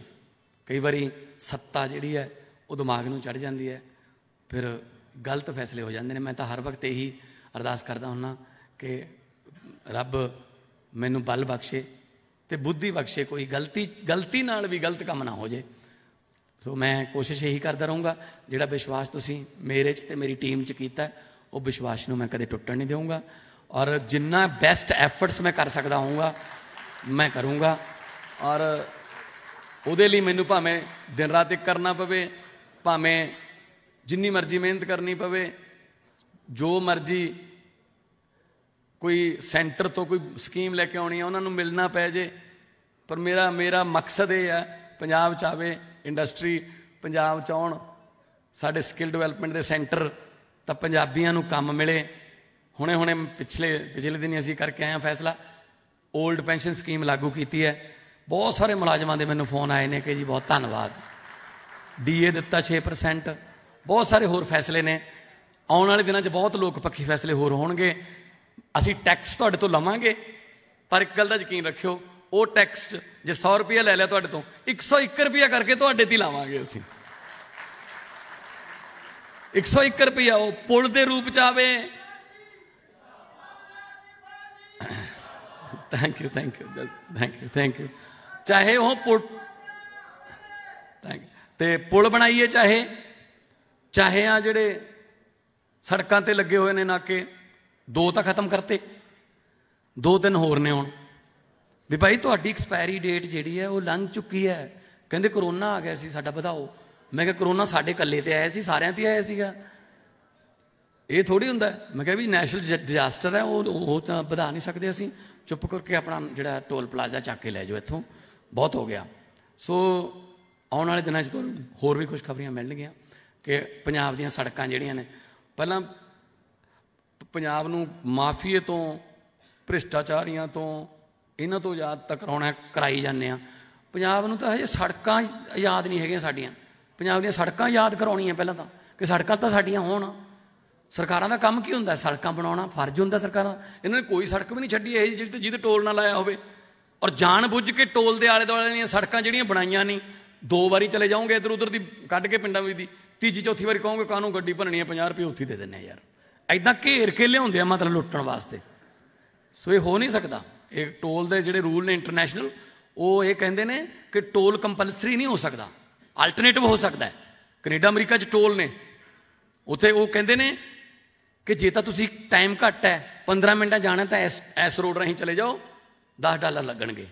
ਕਈ ਵਾਰੀ ਸੱਤਾ ਜਿਹੜੀ ਹੈ ਉਹ ਦਿਮਾਗ ਨੂੰ ਚੜ ਜਾਂਦੀ ਹੈ ਫਿਰ ਗਲਤ ਫੈਸਲੇ ਹੋ ਜਾਂਦੇ ਨੇ ਮੈਂ ਤਾਂ ਹਰ ਵਕਤ ਇਹੀ ਅਰਦਾਸ ਕਰਦਾ ਹੁੰਨਾ ਕਿ ਰੱਬ ਮੈਨੂੰ ਬਲ ਬਖਸ਼ੇ ਤੇ ਬੁੱਧੀ ਬਖਸ਼ੇ ਕੋਈ ਗਲਤੀ ਗਲਤੀ ਨਾਲ ਵੀ ਗਲਤ ਕੰਮ ਨਾ ਹੋ ਜੇ ਸੋ ਮੈਂ ਕੋਸ਼ਿਸ਼ ਇਹੀ ਕਰਦਾ ਰਹੂੰਗਾ ਜਿਹੜਾ ਵਿਸ਼ਵਾਸ ਤੁਸੀਂ ਮੇਰੇ 'ਚ ਤੇ ਮੇਰੀ ਟੀਮ 'ਚ ਕੀਤਾ ਉਹ ਵਿਸ਼ਵਾਸ ਨੂੰ ਮੈਂ ਕਦੇ ਟੁੱਟਣ ਨਹੀਂ ਦੇਵਾਂਗਾ ਔਰ ਜਿੰਨਾ ਬੈਸਟ ਐਫਰਟਸ ਮੈਂ ਕਰ ਸਕਦਾ ਹੋਊਗਾ ਮੈਂ ਕਰੂੰਗਾ ਔਰ ਉਹਦੇ ਲਈ ਮੈਨੂੰ ਭਾਵੇਂ ਦਿਨ ਰਾਤ ਇੱਕ ਕਰਨਾ ਪਵੇ ਭਾਵੇਂ ਜਿੰਨੀ ਮਰਜ਼ੀ ਮਿਹਨਤ ਕਰਨੀ ਪਵੇ ਜੋ ਮਰਜੀ ਕੋਈ ਸੈਂਟਰ ਤੋਂ ਕੋਈ ਸਕੀਮ ਲੈ ਕੇ ਆਉਣੀ ਹੈ ਉਹਨਾਂ ਨੂੰ ਮਿਲਣਾ ਪੈ ਜੇ ਪਰ ਮੇਰਾ ਮੇਰਾ ਮਕਸਦ ਇਹ ਹੈ ਪੰਜਾਬ ਚ ਆਵੇ ਇੰਡਸਟਰੀ ਪੰਜਾਬ ਚ ਆਉਣ ਸਾਡੇ ਸਕਿੱਲ ਡਿਵੈਲਪਮੈਂਟ ਦੇ ਸੈਂਟਰ ਤਾਂ ਪੰਜਾਬੀਆਂ ਨੂੰ ਕੰਮ ਮਿਲੇ ਹੁਣੇ ਹੁਣੇ ਪਿਛਲੇ ਪਿਛਲੇ ਦਿਨ ਅਸੀਂ ਕਰਕੇ ਆਏ ਆ ਫੈਸਲਾ 올ਡ ਪੈਨਸ਼ਨ ਸਕੀਮ ਲਾਗੂ ਕੀਤੀ ਹੈ ਬਹੁਤ ਸਾਰੇ ਮੁਲਾਜ਼ਮਾਂ ਦੇ ਮੈਨੂੰ ਫੋਨ ਆਏ ਨੇ ਕਿ ਜੀ ਬਹੁਤ ਧੰਨਵਾਦ ਡੀਏ ਦਿੱਤਾ 6% ਬਹੁਤ ਸਾਰੇ ਹੋਰ ਫੈਸਲੇ ਨੇ ਆਉਣ ਵਾਲੇ ਦਿਨਾਂ 'ਚ ਬਹੁਤ ਲੋਕ ਪੱਖੀ ਫੈਸਲੇ ਹੋਰ ਹੋਣਗੇ ਅਸੀਂ ਟੈਕਸ ਤੁਹਾਡੇ ਤੋਂ ਲਵਾਂਗੇ ਪਰ ਇੱਕ ਗੱਲ ਦਾ ਯਕੀਨ ਰੱਖਿਓ ਉਹ ਟੈਕਸ ਜੇ 100 ਰੁਪਏ ਲੈ ਲਿਆ ਤੁਹਾਡੇ ਤੋਂ 101 ਰੁਪਏ ਕਰਕੇ ਤੁਹਾਡੇ ਤੇ ਲਾਵਾਂਗੇ ਅਸੀਂ 101 ਰੁਪਿਆ ਉਹ ਪੁੱਲ ਦੇ ਰੂਪ ਚ ਆਵੇ thank you thank you thank you thank you ਚਾਹੇ ਉਹ ਪੁੱਲ ਥੈਂਕ ਤੇ ਪੁੱਲ ਬਣਾਈਏ ਚਾਹੇ ਚਾਹੇ ਆ ਜਿਹੜੇ ਸੜਕਾਂ ਤੇ ਲੱਗੇ ਹੋਏ ਨੇ ਨਾਕੇ ਦੋ ਤਾਂ ਖਤਮ ਕਰਤੇ ਦੋ ਦਿਨ ਹੋਰ ਨੇ ਹੁਣ ਵੀ ਭਾਈ ਤੁਹਾਡੀ ਐਕਸਪਾਇਰੀ ਡੇਟ ਜਿਹੜੀ ਹੈ ਉਹ ਲੰਘ ਚੁੱਕੀ ਹੈ ਕਹਿੰਦੇ ਕਰੋਨਾ ਆ ਗਿਆ ਸੀ ਸਾਡਾ ਵਧਾਓ ਮੈਂ ਕਿਹਾ ਕਰੋਨਾ ਸਾਡੇ ਇਕੱਲੇ ਤੇ ਆਇਆ ਸੀ ਸਾਰਿਆਂ ਤੇ ਆਇਆ ਸੀਗਾ ਇਹ ਥੋੜੀ ਹੁੰਦਾ ਮੈਂ ਕਿਹਾ ਵੀ ਨੈਸ਼ਨਲ ਡਿਜ਼ਾਸਟਰ ਹੈ ਉਹ ਉਹ ਤਾਂ ਵਧਾ ਨਹੀਂ ਸਕਦੇ ਅਸੀਂ ਚੁੱਪ ਕਰਕੇ ਆਪਣਾ ਜਿਹੜਾ ਟੋਲ ਪਲਾਜ਼ਾ ਚੱਕ ਕੇ ਲੈ ਜਾਓ ਇੱਥੋਂ ਬਹੁਤ ਹੋ ਗਿਆ ਸੋ ਆਉਣ ਵਾਲੇ ਦਿਨਾਂ 'ਚ ਤੁਹਾਨੂੰ ਹੋਰ ਵੀ ਖੁਸ਼ਖਬਰੀਆਂ ਮਿਲਣਗੀਆਂ ਕਿ ਪੰਜਾਬ ਦੀਆਂ ਸੜਕਾਂ ਜਿਹੜੀਆਂ ਨੇ ਪਹਿਲਾਂ ਪੰਜਾਬ ਨੂੰ ਮਾਫੀਏ ਤੋਂ ਭ੍ਰਿਸ਼ਟਾਚਾਰੀਆਂ ਤੋਂ ਇਹਨਾਂ ਤੋਂ ਆਜ਼ਾਦ ਤੱਕ ਕਰਾਈ ਜਾਂਦੇ ਆ ਪੰਜਾਬ ਨੂੰ ਤਾਂ ਹਜੇ ਸੜਕਾਂ ਆਜ਼ਾਦ ਨਹੀਂ ਹੈਗੀਆਂ ਸਾਡੀਆਂ ਪੰਜਾਬ ਦੀਆਂ ਸੜਕਾਂ ਯਾਦ ਕਰਾਉਣੀਆਂ ਪਹਿਲਾਂ ਤਾਂ ਕਿ ਸੜਕਾਂ ਤਾਂ ਸਾਡੀਆਂ ਹੋਣ ਸਰਕਾਰਾਂ ਦਾ ਕੰਮ ਕੀ ਹੁੰਦਾ ਸੜਕਾਂ ਬਣਾਉਣਾ ਫਰਜ਼ ਹੁੰਦਾ ਸਰਕਾਰਾਂ ਇਹਨਾਂ ਨੇ ਕੋਈ ਸੜਕ ਵੀ ਨਹੀਂ ਛੱਡੀ ਇਹ ਜਿਹੜੀ ਤੇ ਜਿਹਦੇ ਟੋਲ ਨਾ ਲਾਇਆ ਹੋਵੇ ਔਰ ਜਾਣ ਬੁੱਝ ਕੇ ਟੋਲ ਦੇ ਆਲੇ ਦੁਆਲੇ ਦੀਆਂ ਸੜਕਾਂ ਜਿਹੜੀਆਂ ਬਣਾਈਆਂ ਨਹੀਂ ਦੋ ਵਾਰੀ ਚਲੇ ਜਾਓਗੇ ਇਧਰ ਉਧਰ ਦੀ ਕੱਢ ਕੇ ਪਿੰਡਾਂ ਵਿੱਚ ਦੀ ਤੀਜੀ ਚੌਥੀ ਵਾਰੀ ਕਹੋਗੇ ਕਾਨੂੰ ਗੱਡੀ ਭੰਨਣੀ ਹੈ 50 ਰੁਪਏ ਉੱਥੇ ਦੇ ਦਿੰਨੇ ਯਾਰ ਐਦਾਂ ਘੇਰ ਕੇ ਲਿਆਉਂਦੇ ਆ ਮਤਲਬ ਲੁੱਟਣ ਵਾਸਤੇ ਸੋ ਇਹ ਹੋ ਨਹੀਂ ਸਕਦਾ ਇਹ ਟੋਲ ਦੇ ਜਿਹੜੇ ਰੂਲ ਨੇ ਇੰਟਰਨੈਸ਼ਨਲ ਉਹ ਇਹ ਕਹਿੰਦੇ ਨੇ ਕਿ ਟੋਲ ਕੰਪਲਸਰੀ ਨਹੀਂ ਹੋ ਸਕਦਾ ਆਲਟਰਨੇਟਿਵ ਹੋ ਸਕਦਾ ਕੈਨੇਡਾ ਅਮਰੀਕਾ 'ਚ ਟੋਲ ਨੇ ਉੱਥੇ ਉਹ ਕਹਿੰਦੇ ਨੇ ਕਿ ਜੇ ਤਾਂ ਤੁਸੀਂ ਟਾਈਮ ਘੱਟ ਹੈ 15 ਮਿੰਟਾਂ ਜਾਣਾ ਤਾਂ ਐਸ ਐਸ ਰੋਡ ਰਾਹੀਂ ਚਲੇ ਜਾਓ 10 ਡਾਲਰ ਲੱਗਣਗੇ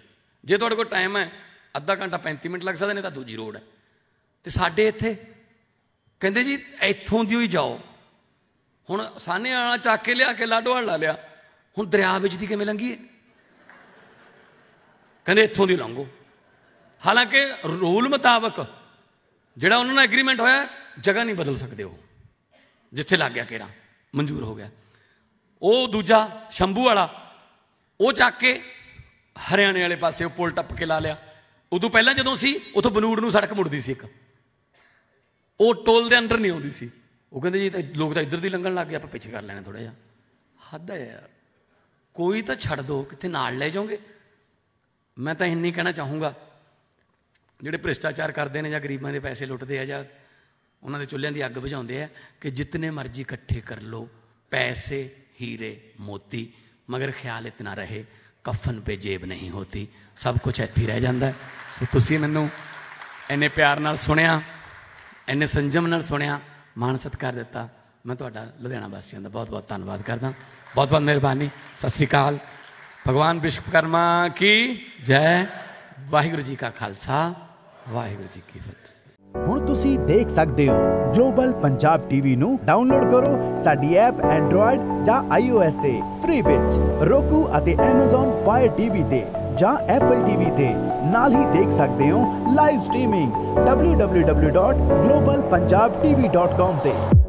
ਜੇ ਤੁਹਾਡੇ ਕੋਲ ਟਾਈਮ ਹੈ ਅੱਧਾ ਘੰਟਾ 35 ਮਿੰਟ ਲੱਗ ਸਕਦੇ ਨੇ ਤਾਂ ਦੂਜੀ ਰੋਡ ਹੈ ਤੇ ਸਾਡੇ ਇੱਥੇ ਕਹਿੰਦੇ ਜੀ ਇੱਥੋਂ ਦੀ ਹੀ ਜਾਓ ਹੁਣ ਸਾਨੇ ਆਣਾ ਚੱਕ ਕੇ ਲਿਆ ਕੇ ਲਾਡੋਵਾਲ ਲਾ ਲਿਆ ਹੁਣ ਦਰਿਆ ਵਿੱਚ ਦੀ ਕਿਵੇਂ ਲੰਗੀ ਕਹਿੰਦੇ ਇੱਥੋਂ ਦੀ ਲੰਘੋ ਹਾਲਾਂਕਿ ਰੂਲ ਮੁਤਾਬਕ ਜਿਹੜਾ ਉਹਨਾਂ ਨਾਲ ਐਗਰੀਮੈਂਟ ਹੋਇਆ ਜਗ੍ਹਾ ਨਹੀਂ ਬਦਲ ਸਕਦੇ ਉਹ ਜਿੱਥੇ ਲੱਗ ਗਿਆ ਕੇਰਾ ਮਨਜ਼ੂਰ ਹੋ ਗਿਆ ਉਹ ਦੂਜਾ ਸ਼ੰਭੂ ਵਾਲਾ ਉਹ ਚੱਕ ਕੇ ਹਰਿਆਣੇ ਵਾਲੇ ਪਾਸੇ ਉਹ ਪੁਲ ਟੱਪ ਕੇ ਲਾ ਲਿਆ ਉਦੋਂ ਪਹਿਲਾਂ ਜਦੋਂ ਸੀ ਉਥੋਂ ਬਨੂੜ ਨੂੰ ਸੜਕ ਮੁੜਦੀ ਸੀ ਇੱਕ ਉਹ ਟੋਲ ਦੇ ਅੰਦਰ ਨਹੀਂ ਆਉਂਦੀ ਸੀ ਉਹ ਕਹਿੰਦੇ ਜੀ ਤਾਂ ਲੋਕ ਤਾਂ ਇੱਧਰ ਦੀ ਲੰਘਣ ਲੱਗ ਗਏ ਆਪਾਂ ਪਿੱਛੇ ਕਰ ਲੈਣਾ ਥੋੜਾ ਜਿਹਾ ਹੱਦ ਹੈ ਯਾਰ ਕੋਈ ਤਾਂ ਛੱਡ ਦੋ ਕਿੱਥੇ ਨਾਲ ਲੈ ਜਾਓਗੇ ਮੈਂ ਤਾਂ ਇੰਨੀ ਕਹਿਣਾ ਚਾਹੂੰਗਾ ਜਿਹੜੇ ਭ੍ਰਿਸ਼ਟਾਚਾਰ ਕਰਦੇ ਨੇ ਜਾਂ ਗਰੀਬਾਂ ਦੇ ਪੈਸੇ ਲੁੱਟਦੇ ਆ ਜਾਂ ਉਹਨਾਂ ਦੇ ਚੁੱਲ੍ਹਿਆਂ ਦੀ ਅੱਗ ਬੁਝਾਉਂਦੇ ਆ ਕਿ ਜਿੰਨੇ ਮਰਜ਼ੀ ਇਕੱਠੇ ਕਰ ਲੋ ਪੈਸੇ ਹੀਰੇ ਮੋਤੀ ਮਗਰ ਖਿਆਲ ਇਤਨਾ ਰਹੇ ਕਫਨ 'ਤੇ ਜੇਬ ਨਹੀਂ ਹੁੰਦੀ ਸਭ ਕੁਝ ਇੱਥੇ ਰਹਿ ਜਾਂਦਾ ਸੋ ਤੁਸੀਂ ਮੈਨੂੰ ਐਨੇ ਪਿਆਰ ਨਾਲ ਸੁਣਿਆ ਐਨੇ ਸੰਜਮ ਨਾਲ ਸੁਣਿਆ ਮਾਣ ਸਤਕਾਰ ਦਿੱਤਾ ਮੈਂ ਤੁਹਾਡਾ ਲੁਧਿਆਣਾ ਵਾਸੀਆਂ ਦਾ ਬਹੁਤ ਬਹੁਤ ਧੰਨਵਾਦ ਕਰਦਾ ਬਹੁਤ ਬਹੁਤ ਮਿਹਰਬਾਨੀ ਸਤਿ ਸ੍ਰੀ ਅਕਾਲ ਭਗਵਾਨ ਵਿਸ਼ਵਕਰਮਾ ਕੀ ਜੈ ਵਾਹਿਗੁਰੂ ਜੀ ਕਾ ਖਾਲਸਾ ਵਾਹਿਗੁਰੂ ਜੀ ਕੀ ਫਤਿਹ ਹੁਣ ਤੁਸੀਂ ਦੇਖ ਸਕਦੇ ਹੋ ਗਲੋਬਲ ਪੰਜਾਬ ਟੀਵੀ ਨੂੰ ਡਾਊਨਲੋਡ ਕਰੋ ਸਾਡੀ ਐਪ ਐਂਡਰੋਇਡ ਜਾਂ ਆਈਓਐਸ ਤੇ ਫ੍ਰੀ ਵਿੱਚ ਰੋਕੂ ਅਤੇ ਐਮਾਜ਼ਾਨ ਫਾਇਰ ਟੀਵੀ ਤੇ ਜਾਂ ਐਪਲ ਟੀਵੀ ਤੇ ਨਾਲ ਹੀ ਦੇਖ ਸਕਦੇ ਹੋ ਲਾਈਵ ਸਟ੍ਰੀਮਿੰਗ www.globalpunjabtv.com ਤੇ